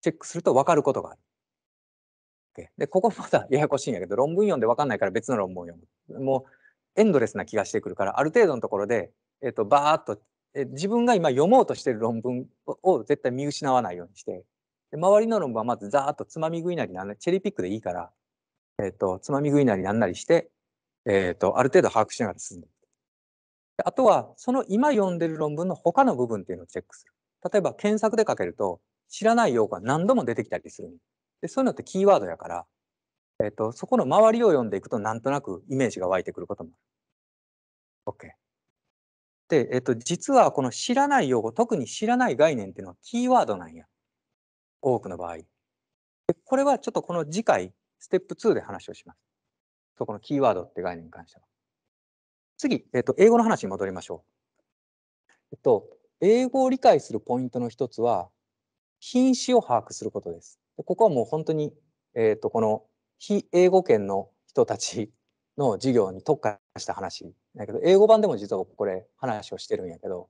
チェックすると分かることがある。で、ここまだややこしいんやけど、論文読んで分かんないから別の論文を読む。もう、エンドレスな気がしてくるから、ある程度のところで、えっ、と、ばーっと、え自分が今読もうとしてる論文を絶対見失わないようにして、で周りの論文はまずざーっとつまみ食いなりなんなり、チェリーピックでいいから、えっ、と、つまみ食いなりなんなりして、ええー、と、ある程度把握しながら進んでいく。あとは、その今読んでる論文の他の部分っていうのをチェックする。例えば、検索でかけると、知らない用語が何度も出てきたりする。でそういうのってキーワードやから、えっ、ー、と、そこの周りを読んでいくと、なんとなくイメージが湧いてくることもある。OK。で、えっ、ー、と、実はこの知らない用語、特に知らない概念っていうのはキーワードなんや。多くの場合。でこれはちょっとこの次回、ステップ2で話をします。そこのキーワードって概念に関しては。次、えっと、英語の話に戻りましょう。えっと、英語を理解するポイントの一つは、品詞を把握することです。ここはもう本当に、えっと、この非英語圏の人たちの授業に特化した話だけど、英語版でも実はこれ話をしてるんやけど、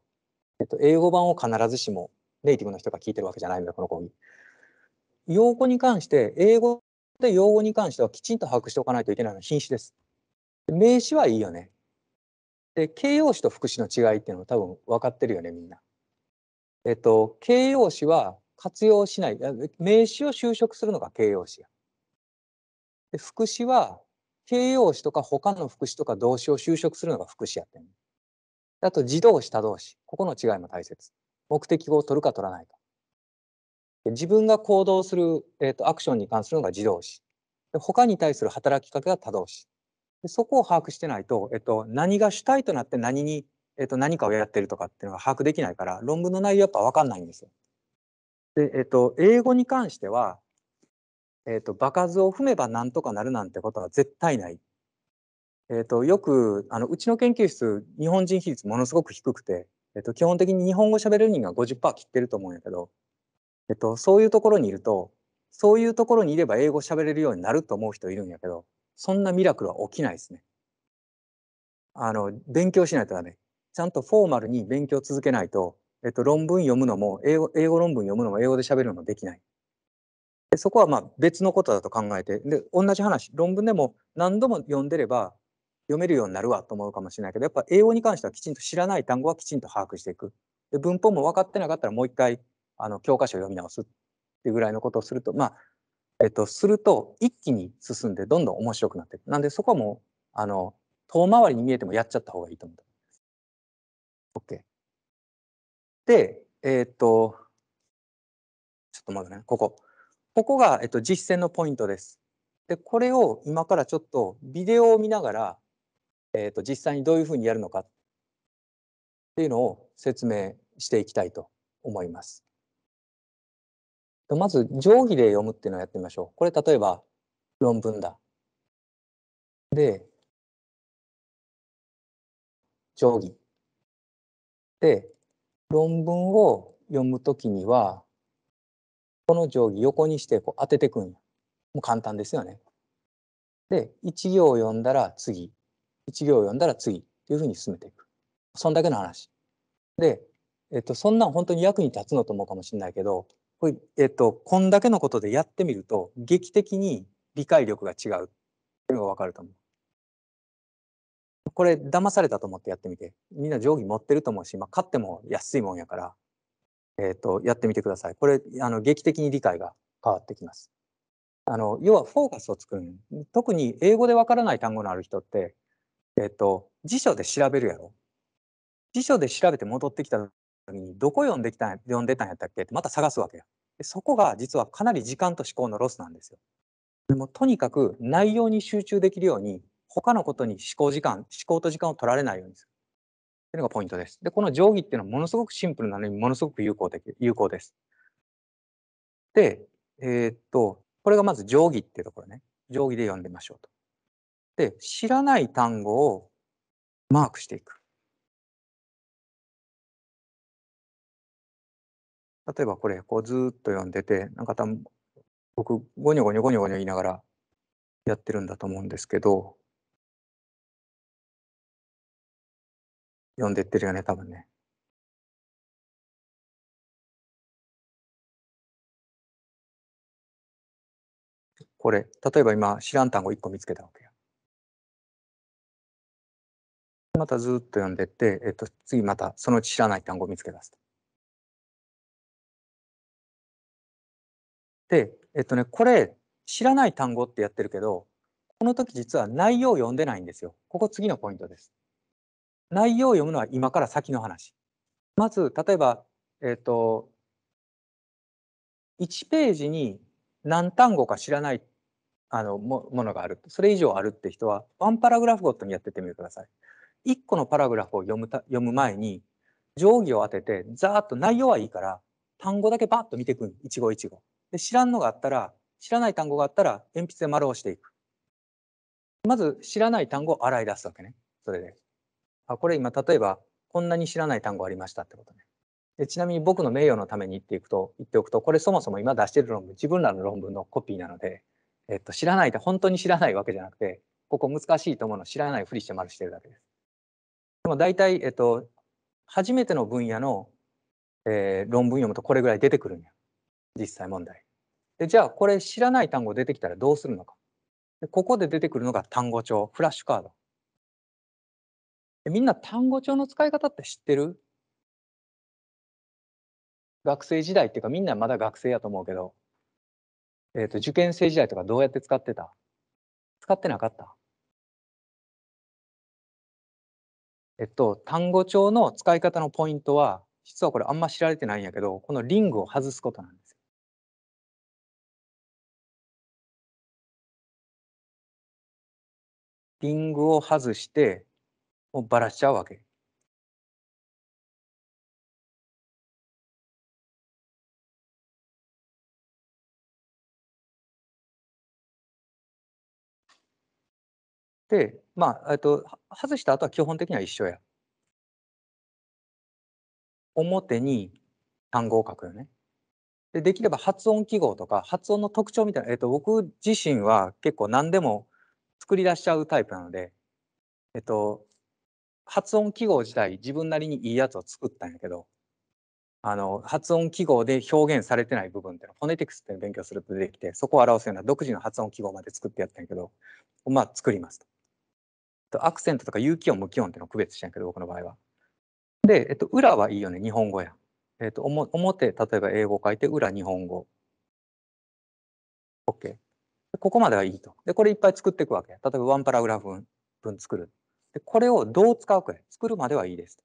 えっと、英語版を必ずしもネイティブの人が聞いてるわけじゃないんだ、この講義。用語に関して、英語で、用語に関してはきちんと把握しておかないといけないのは品詞です。名詞はいいよね。で、形容詞と副詞の違いっていうのは多分分かってるよね、みんな。えっと、形容詞は活用しない。名詞を修飾するのが形容詞や。で、副詞は形容詞とか他の副詞とか動詞を修飾するのが副詞やってん、ね、あと、自動詞、他動詞。ここの違いも大切。目的を取るか取らないか。自分が行動する、えーと、アクションに関するのが自動詞で。他に対する働きかけが多動詞。でそこを把握してないと,、えーと、何が主体となって何に、えーと、何かをやってるとかっていうのが把握できないから論文の内容やっぱ分かんないんですよ。で、えー、と英語に関しては、えー、と場数を踏めばなんとかなるなんてことは絶対ない。えー、とよくあのうちの研究室日本人比率ものすごく低くて、えー、と基本的に日本語喋れる人が50%切ってると思うんやけどえっと、そういうところにいると、そういうところにいれば英語喋れるようになると思う人いるんやけど、そんなミラクルは起きないですね。あの、勉強しないとダメ。ちゃんとフォーマルに勉強続けないと、えっと、論文読むのも、英語、英語論文読むのも、英語で喋るのもできない。でそこはまあ別のことだと考えて、で、同じ話、論文でも何度も読んでれば読めるようになるわと思うかもしれないけど、やっぱ英語に関してはきちんと知らない単語はきちんと把握していく。で文法も分かってなかったらもう一回あの教科書を読み直すっていうぐらいのことをするとまあえっとすると一気に進んでどんどん面白くなっていくなんでそこはもうあの遠回りに見えてもやっちゃった方がいいと思う。OK。で、えー、っと、ちょっと待ってね、ここ。ここが、えっと、実践のポイントです。で、これを今からちょっとビデオを見ながら、えっと、実際にどういうふうにやるのかっていうのを説明していきたいと思います。まず定規で読むっていうのをやってみましょう。これ例えば論文だ。で、定規。で、論文を読むときには、この定規横にしてこう当ててくんや。もう簡単ですよね。で、1行読んだら次、1行読んだら次というふうに進めていく。そんだけの話。で、えっと、そんなん本当に役に立つのと思うかもしれないけど、えっと、こんだけのことでやってみると劇的に理解力が違うっていうのが分かると思う。これ騙されたと思ってやってみてみんな定規持ってると思うし、まあ、買っても安いもんやから、えっと、やってみてください。これあの劇的に理解が変わってきます。あの要はフォーカスを作る特に英語でわからない単語のある人って、えっと、辞書で調べるやろ辞書で調べて戻ってきたに、どこ読んできたん読んでたんやったっけってまた探すわけよ。でそこが実はかなり時間と思考のロスなんですよ。でもとにかく内容に集中できるように、他のことに思考時間、思考と時間を取られないようにする。っていうのがポイントです。で、この定規っていうのはものすごくシンプルなのにものすごく有効的、有効です。で、えー、っと、これがまず定規っていうところね。定規で読んでみましょうと。で、知らない単語をマークしていく。例えばこれこうずっと読んでてなんか多分僕ゴニョゴニョゴニョゴニョ言いながらやってるんだと思うんですけど読んでってるよね多分ね。これ例えば今知らん単語1個見つけたわけや。またずっと読んでって、えっと、次またそのうち知らない単語を見つけ出すと。で、えっとね、これ、知らない単語ってやってるけど、この時実は内容を読んでないんですよ。ここ次のポイントです。内容を読むのは今から先の話。まず、例えば、えっ、と、1ページに何単語か知らないあのもものがある。それ以上あるって人は、ワンパラグラフごとにやっててみてください。1個のパラグラフを読むた読む前に、定規を当てて、ざーっと内容はいいから、単語だけバッと見ていくん。一語一語。で知らんのがあったら知らない単語があったら鉛筆で丸をしていく。まず知らない単語を洗い出すわけね。それで。あ、これ今例えばこんなに知らない単語ありましたってことね。でちなみに僕の名誉のために言っていくと、言っておくと、これそもそも今出してる論文、自分らの論文のコピーなので、えっと、知らないって本当に知らないわけじゃなくて、ここ難しいと思うの知らないふりして丸してるだけです。でも大体、えっと、初めての分野の、えー、論文読むとこれぐらい出てくるんや。実際問題。でじゃあこれ知らない単語出てきたらどうするのかでここで出てくるのが単語帳フラッシュカードみんな単語帳の使い方って知ってる学生時代っていうかみんなまだ学生やと思うけど、えーと、受験生時代とかどうやって使ってた使ってなかったえっと単語帳の使い方のポイントは実はこれあんま知られてないんやけどこのリングを外すことなんです。リングを外して、もうばらしちゃうわけ。で、まあ、えっと、外した後は基本的には一緒や。表に単語を書くよね。でできれば発音記号とか発音の特徴みたいな、えっと、僕自身は結構何でも作り出しちゃうタイプなので、えっと、発音記号自体自分なりにいいやつを作ったんやけど、あの、発音記号で表現されてない部分っていうのは、フォネティクスっていうのを勉強すると出てきて、そこを表すような独自の発音記号まで作ってやったんやけど、まあ作りますと。アクセントとか有機音、無機音っていうのを区別したんやけど、僕の場合は。で、えっと、裏はいいよね、日本語や。えっと、表、例えば英語書いて、裏日本語。OK。ここまではいいと。で、これいっぱい作っていくわけ。例えばワンパラグラフ分作る。で、これをどう使うか。作るまではいいです。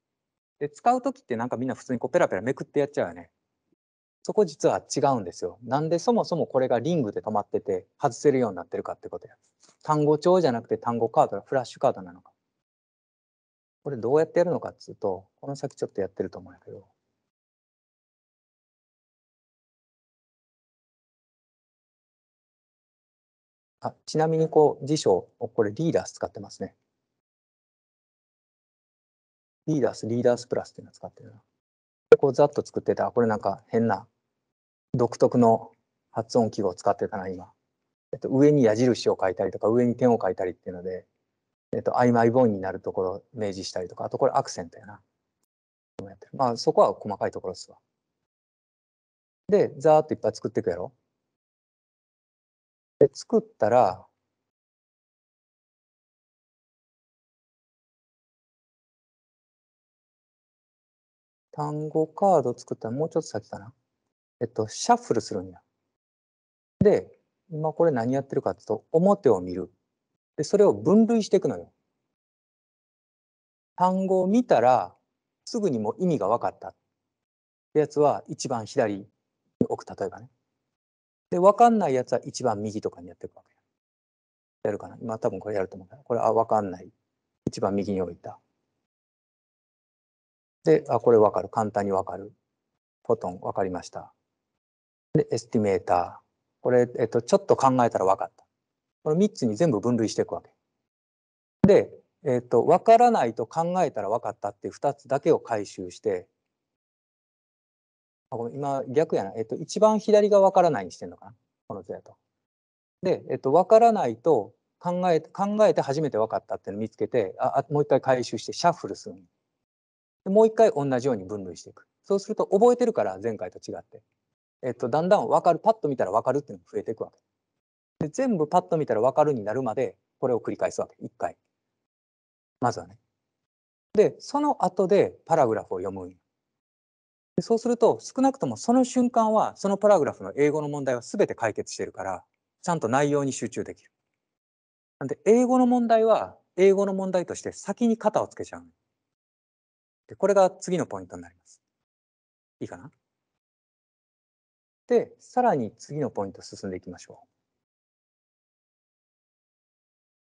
で、使う時ってなんかみんな普通にこうペラペラめくってやっちゃうよね。そこ実は違うんですよ。なんでそもそもこれがリングで止まってて外せるようになってるかってことや。単語帳じゃなくて単語カードフラッシュカードなのか。これどうやってやるのかっつうと、この先ちょっとやってると思うんだけど。あちなみにこう辞書、これリーダース使ってますね。リーダース、リーダースプラスっていうのを使ってるな。こうざっと作ってたら、これなんか変な独特の発音記号を使ってたな、今。えっと、上に矢印を書いたりとか、上に点を書いたりっていうので、えっと、曖昧ボンになるところを明示したりとか、あとこれアクセントやな。まあそこは細かいところですわ。で、ざーっといっぱい作っていくやろ。で作ったら単語カード作ったらもうちょっと先かな。えっと、シャッフルするんや。で、今これ何やってるかっていうと、表を見る。で、それを分類していくのよ。単語を見たら、すぐにもう意味が分かった。ってやつは一番左に置く、例えばね。で、わかんないやつは一番右とかにやっていくわけ。やるかな今多分これやると思うこれ、あ、わかんない。一番右に置いた。で、あ、これわかる。簡単にわかる。フォトン、わかりました。で、エスティメーター。これ、えっと、ちょっと考えたらわかった。この3つに全部分類していくわけ。で、えっと、わからないと考えたらわかったっていう2つだけを回収して、あごめん今逆やな、えっと、一番左がわからないにしてんのかなこの図やと。で、えっと、わからないと考え考えて初めて分かったっていうのを見つけてあもう一回回収してシャッフルするでもう一回同じように分類していくそうすると覚えてるから前回と違って、えっと、だんだん分かるパッと見たら分かるっていうのが増えていくわけで全部パッと見たら分かるになるまでこれを繰り返すわけ一回まずはねでその後でパラグラフを読むそうすると少なくともその瞬間はそのパラグラフの英語の問題は全て解決してるからちゃんと内容に集中できる。なんで英語の問題は英語の問題として先に型をつけちゃう。でこれが次のポイントになります。いいかなでさらに次のポイント進んでいきましょ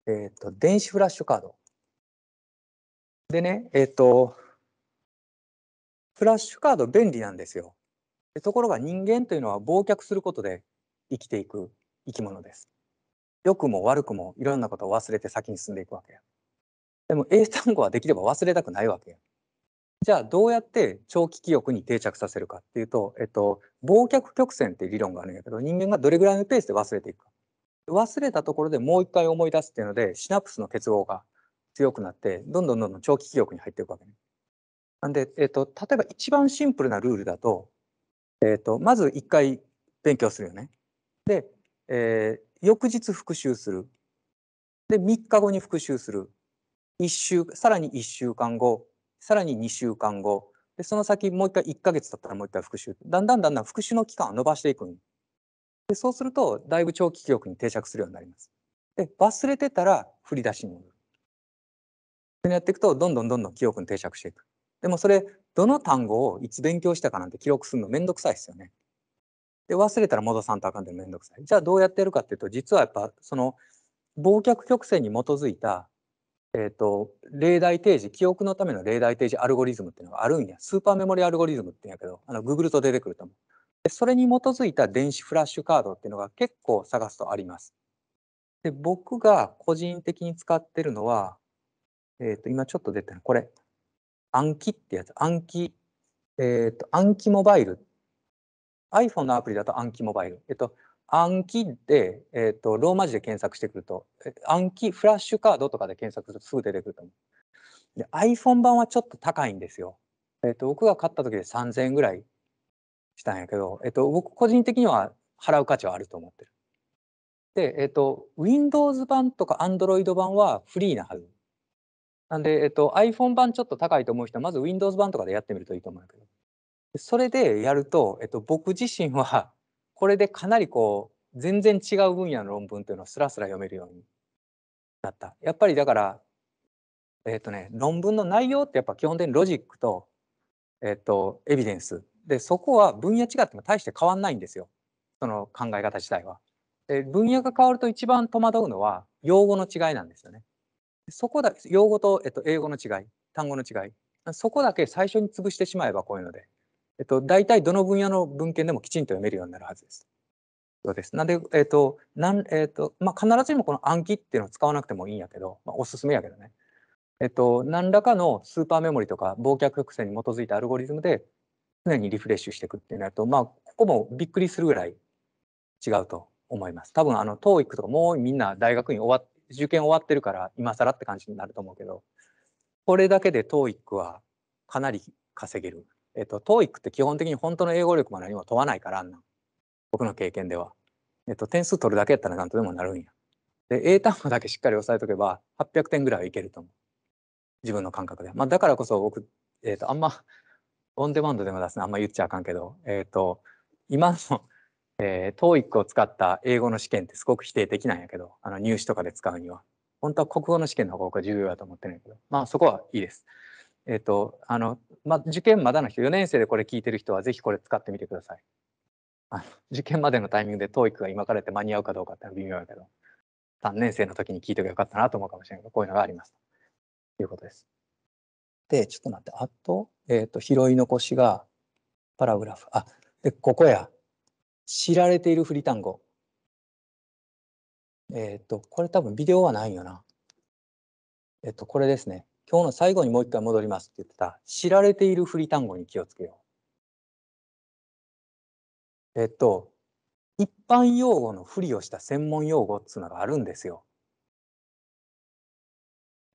う。えっ、ー、と電子フラッシュカード。でねえっ、ー、とフラッシュカード便利なんですよ。ところが人間というのは忘却することで生きていく生き物です。良くも悪くもいろんなことを忘れて先に進んでいくわけや。でも英単語はできれば忘れたくないわけや。じゃあどうやって長期記憶に定着させるかっていうと、えっと、忘却曲線っていう理論があるんやけど人間がどれぐらいのペースで忘れていくか。忘れたところでもう一回思い出すっていうのでシナプスの結合が強くなってどんどんどんどん長期記憶に入っていくわけね。なんで、えー、と、例えば一番シンプルなルールだと、えー、と、まず一回勉強するよね。で、えー、翌日復習する。で、3日後に復習する。1週、さらに1週間後、さらに2週間後。で、その先もう一回1ヶ月経ったらもう一回復習。だんだんだんだん復習の期間を伸ばしていくで、そうすると、だいぶ長期記憶に定着するようになります。で、忘れてたら振り出しに戻る。そやっていくと、どんどんどんどん記憶に定着していく。でもそれ、どの単語をいつ勉強したかなんて記録するのめんどくさいですよね。で、忘れたら戻さんとあかんでめんどくさい。じゃあどうやってるかっていうと、実はやっぱその忘却曲線に基づいた、えっ、ー、と、例題提示、記憶のための例題提示アルゴリズムっていうのがあるんや。スーパーメモリアルゴリズムっていうんやけど、あの、Google と出てくると思う。で、それに基づいた電子フラッシュカードっていうのが結構探すとあります。で、僕が個人的に使ってるのは、えっ、ー、と、今ちょっと出てる、これ、暗記ってやつ、暗記、えっ、ー、と、暗記モバイル。iPhone のアプリだと暗記モバイル。えっと、暗記で、えっと、ローマ字で検索してくると、暗記フラッシュカードとかで検索するとすぐ出てくると思う。で、iPhone 版はちょっと高いんですよ。えっと、僕が買った時で3000円ぐらいしたんやけど、えっと、僕個人的には払う価値はあると思ってる。で、えっと、Windows 版とか Android 版はフリーなはず。なんで、えっと、iPhone 版ちょっと高いと思う人は、まず Windows 版とかでやってみるといいと思うけど、それでやると、えっと、僕自身は、これでかなりこう、全然違う分野の論文というのをすらすら読めるようになった。やっぱりだから、えっとね、論文の内容ってやっぱ基本的にロジックと、えっと、エビデンス。で、そこは分野違っても大して変わんないんですよ。その考え方自体は。分野が変わると一番戸惑うのは、用語の違いなんですよね。そこだけ、用語と、えっと、英語の違い、単語の違い、そこだけ最初に潰してしまえばこういうので、えっと、大体どの分野の文献でもきちんと読めるようになるはずです。そうです。なんで、えっと、なん、えっと、まあ、必ずしもこの暗記っていうのを使わなくてもいいんやけど、まあ、おすすめやけどね。えっと、何らかのスーパーメモリとか忘却曲線に基づいたアルゴリズムで常にリフレッシュしていくっていうのやると、まあ、ここもびっくりするぐらい違うと思います。多分、あの、TOEIC とかもうみんな大学院終わっ受験終わってるから今更って感じになると思うけどこれだけで TOEIC はかなり稼げる。えっと TOEIC って基本的に本当の英語力も何も問わないからあんな僕の経験では。えっと点数取るだけやったら何とでもなるんや。で英単語だけしっかり押さえとけば800点ぐらいはいけると思う。自分の感覚で。まあ、だからこそ僕、えっとあんまオンデマンドでも出すのあんま言っちゃあかんけど、えっと今のえー、TOEIC を使った英語の試験ってすごく否定的なんやけど、あの入試とかで使うには。本当は国語の試験の方が重要だと思ってるんやけど、まあそこはいいです。えっ、ー、と、あの、まあ、受験まだの人、4年生でこれ聞いてる人はぜひこれ使ってみてください。あの受験までのタイミングで TOEIC が今からって間に合うかどうかってのは微妙やけど、3年生の時に聞いおけばよかったなと思うかもしれないけど、こういうのがあります。ということです。で、ちょっと待って、あと、えっ、ー、と、拾い残しが、パラグラフ。あ、で、ここや。知られているフリ単語。えっ、と、これ多分ビデオはないよな。えっ、と、これですね。今日の最後にもう一回戻りますって言ってた、知られているフリ単語に気をつけよう。えっ、と、一般用語のふりをした専門用語っつうのがあるんですよ。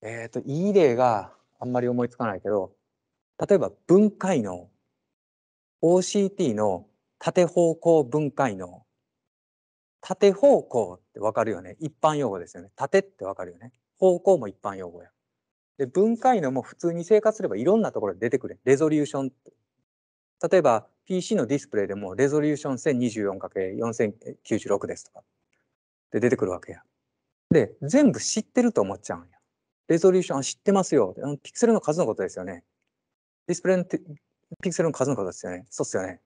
えっ、と、いい例があんまり思いつかないけど、例えば分解の OCT の縦方向分解能。縦方向ってわかるよね。一般用語ですよね。縦ってわかるよね。方向も一般用語や。で、分解能も普通に生活すればいろんなところで出てくる。レゾリューションって。例えば PC のディスプレイでもレゾリューション 1024×4096 ですとか。で出てくるわけや。で、全部知ってると思っちゃうんや。レゾリューション知ってますよ。ピクセルの数のことですよね。ディスプレイのピクセルの数のことですよね。そうっすよね。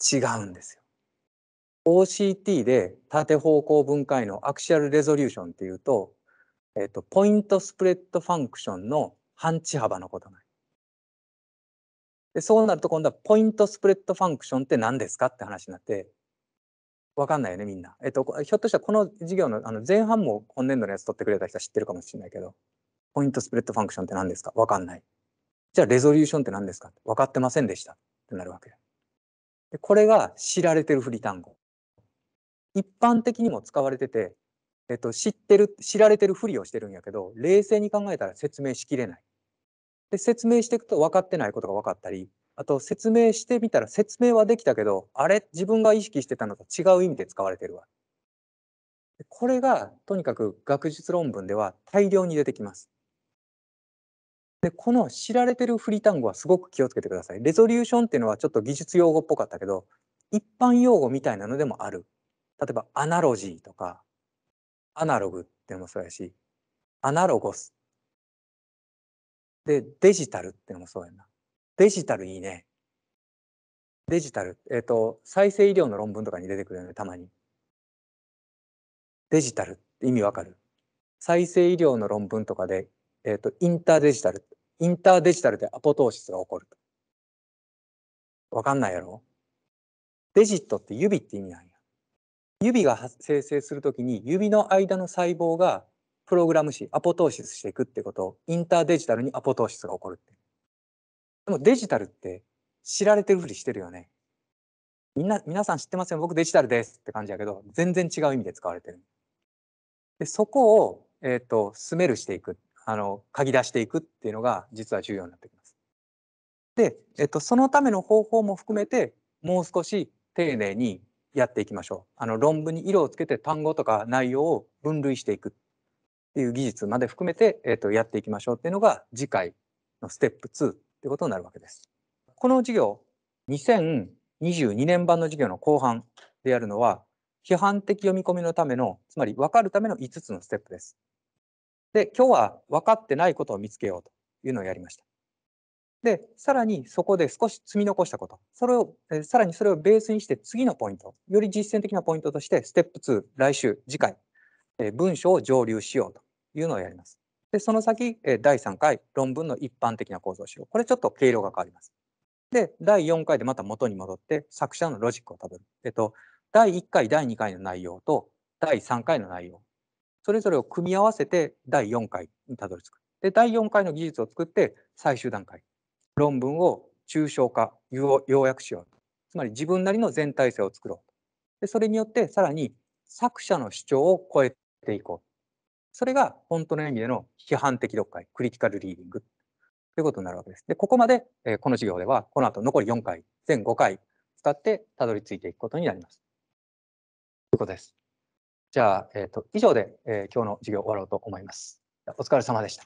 違うんですよ。OCT で縦方向分解のアクシアルレゾリューションっていうと、えっと、ポイントスプレッドファンクションの半値幅のことなで、そうなると今度はポイントスプレッドファンクションって何ですかって話になって、わかんないよね、みんな。えっと、ひょっとしたらこの授業のあの前半も今年度のやつ取ってくれた人は知ってるかもしれないけど、ポイントスプレッドファンクションって何ですかわかんない。じゃあ、レゾリューションって何ですか分かってませんでしたってなるわけ。でこれが知られてるふり単語。一般的にも使われてて、えっと、知ってる、知られてるふりをしてるんやけど、冷静に考えたら説明しきれない。で、説明していくと分かってないことが分かったり、あと説明してみたら説明はできたけど、あれ自分が意識してたのと違う意味で使われてるわ。これがとにかく学術論文では大量に出てきます。で、この知られてるリー単語はすごく気をつけてください。レゾリューションっていうのはちょっと技術用語っぽかったけど、一般用語みたいなのでもある。例えば、アナロジーとか、アナログっていうのもそうやし、アナロゴス。で、デジタルっていうのもそうやな。デジタルいいね。デジタル。えっ、ー、と、再生医療の論文とかに出てくるよね、たまに。デジタルって意味わかる再生医療の論文とかで、えっ、ー、と、インターデジタル。インターデジタルでアポトーシスが起こる。わかんないやろデジットって指って意味なんや。指が生成するときに指の間の細胞がプログラムしアポトーシスしていくってことをインターデジタルにアポトーシスが起こるって。でもデジタルって知られてるふりしてるよね。みんな、皆さん知ってますよ。僕デジタルですって感じやけど、全然違う意味で使われてる。で、そこを、えっ、ー、と、スメルしていく。あの、嗅ぎ出していくっていうのが実は重要になってきます。で、えっと、そのための方法も含めて、もう少し丁寧にやっていきましょう。あの、論文に色をつけて単語とか内容を分類していくっていう技術まで含めて、えっと、やっていきましょうっていうのが次回のステップ2ってことになるわけです。この授業、2022年版の授業の後半でやるのは、批判的読み込みのための、つまり分かるための5つのステップです。で、今日は分かってないことを見つけようというのをやりました。で、さらにそこで少し積み残したこと、それを、えさらにそれをベースにして次のポイント、より実践的なポイントとして、ステップ2、来週、次回、え文章を上流しようというのをやります。で、その先、え第3回、論文の一般的な構造をしよう。これちょっと経路が変わります。で、第4回でまた元に戻って、作者のロジックをたどる。えっと、第1回、第2回の内容と、第3回の内容、それぞれを組み合わせて第4回にたどり着く。で第4回の技術を作って最終段階論文を抽象化要約しようつまり自分なりの全体性を作ろうでそれによってさらに作者の主張を超えていこうそれが本当の意味での批判的読解クリティカルリーディングということになるわけですでここまで、えー、この授業ではこの後残り4回全5回使ってたどり着いていくことになりますということですじゃあ、えっ、ー、と、以上で、えー、今日の授業終わろうと思います。お疲れ様でした。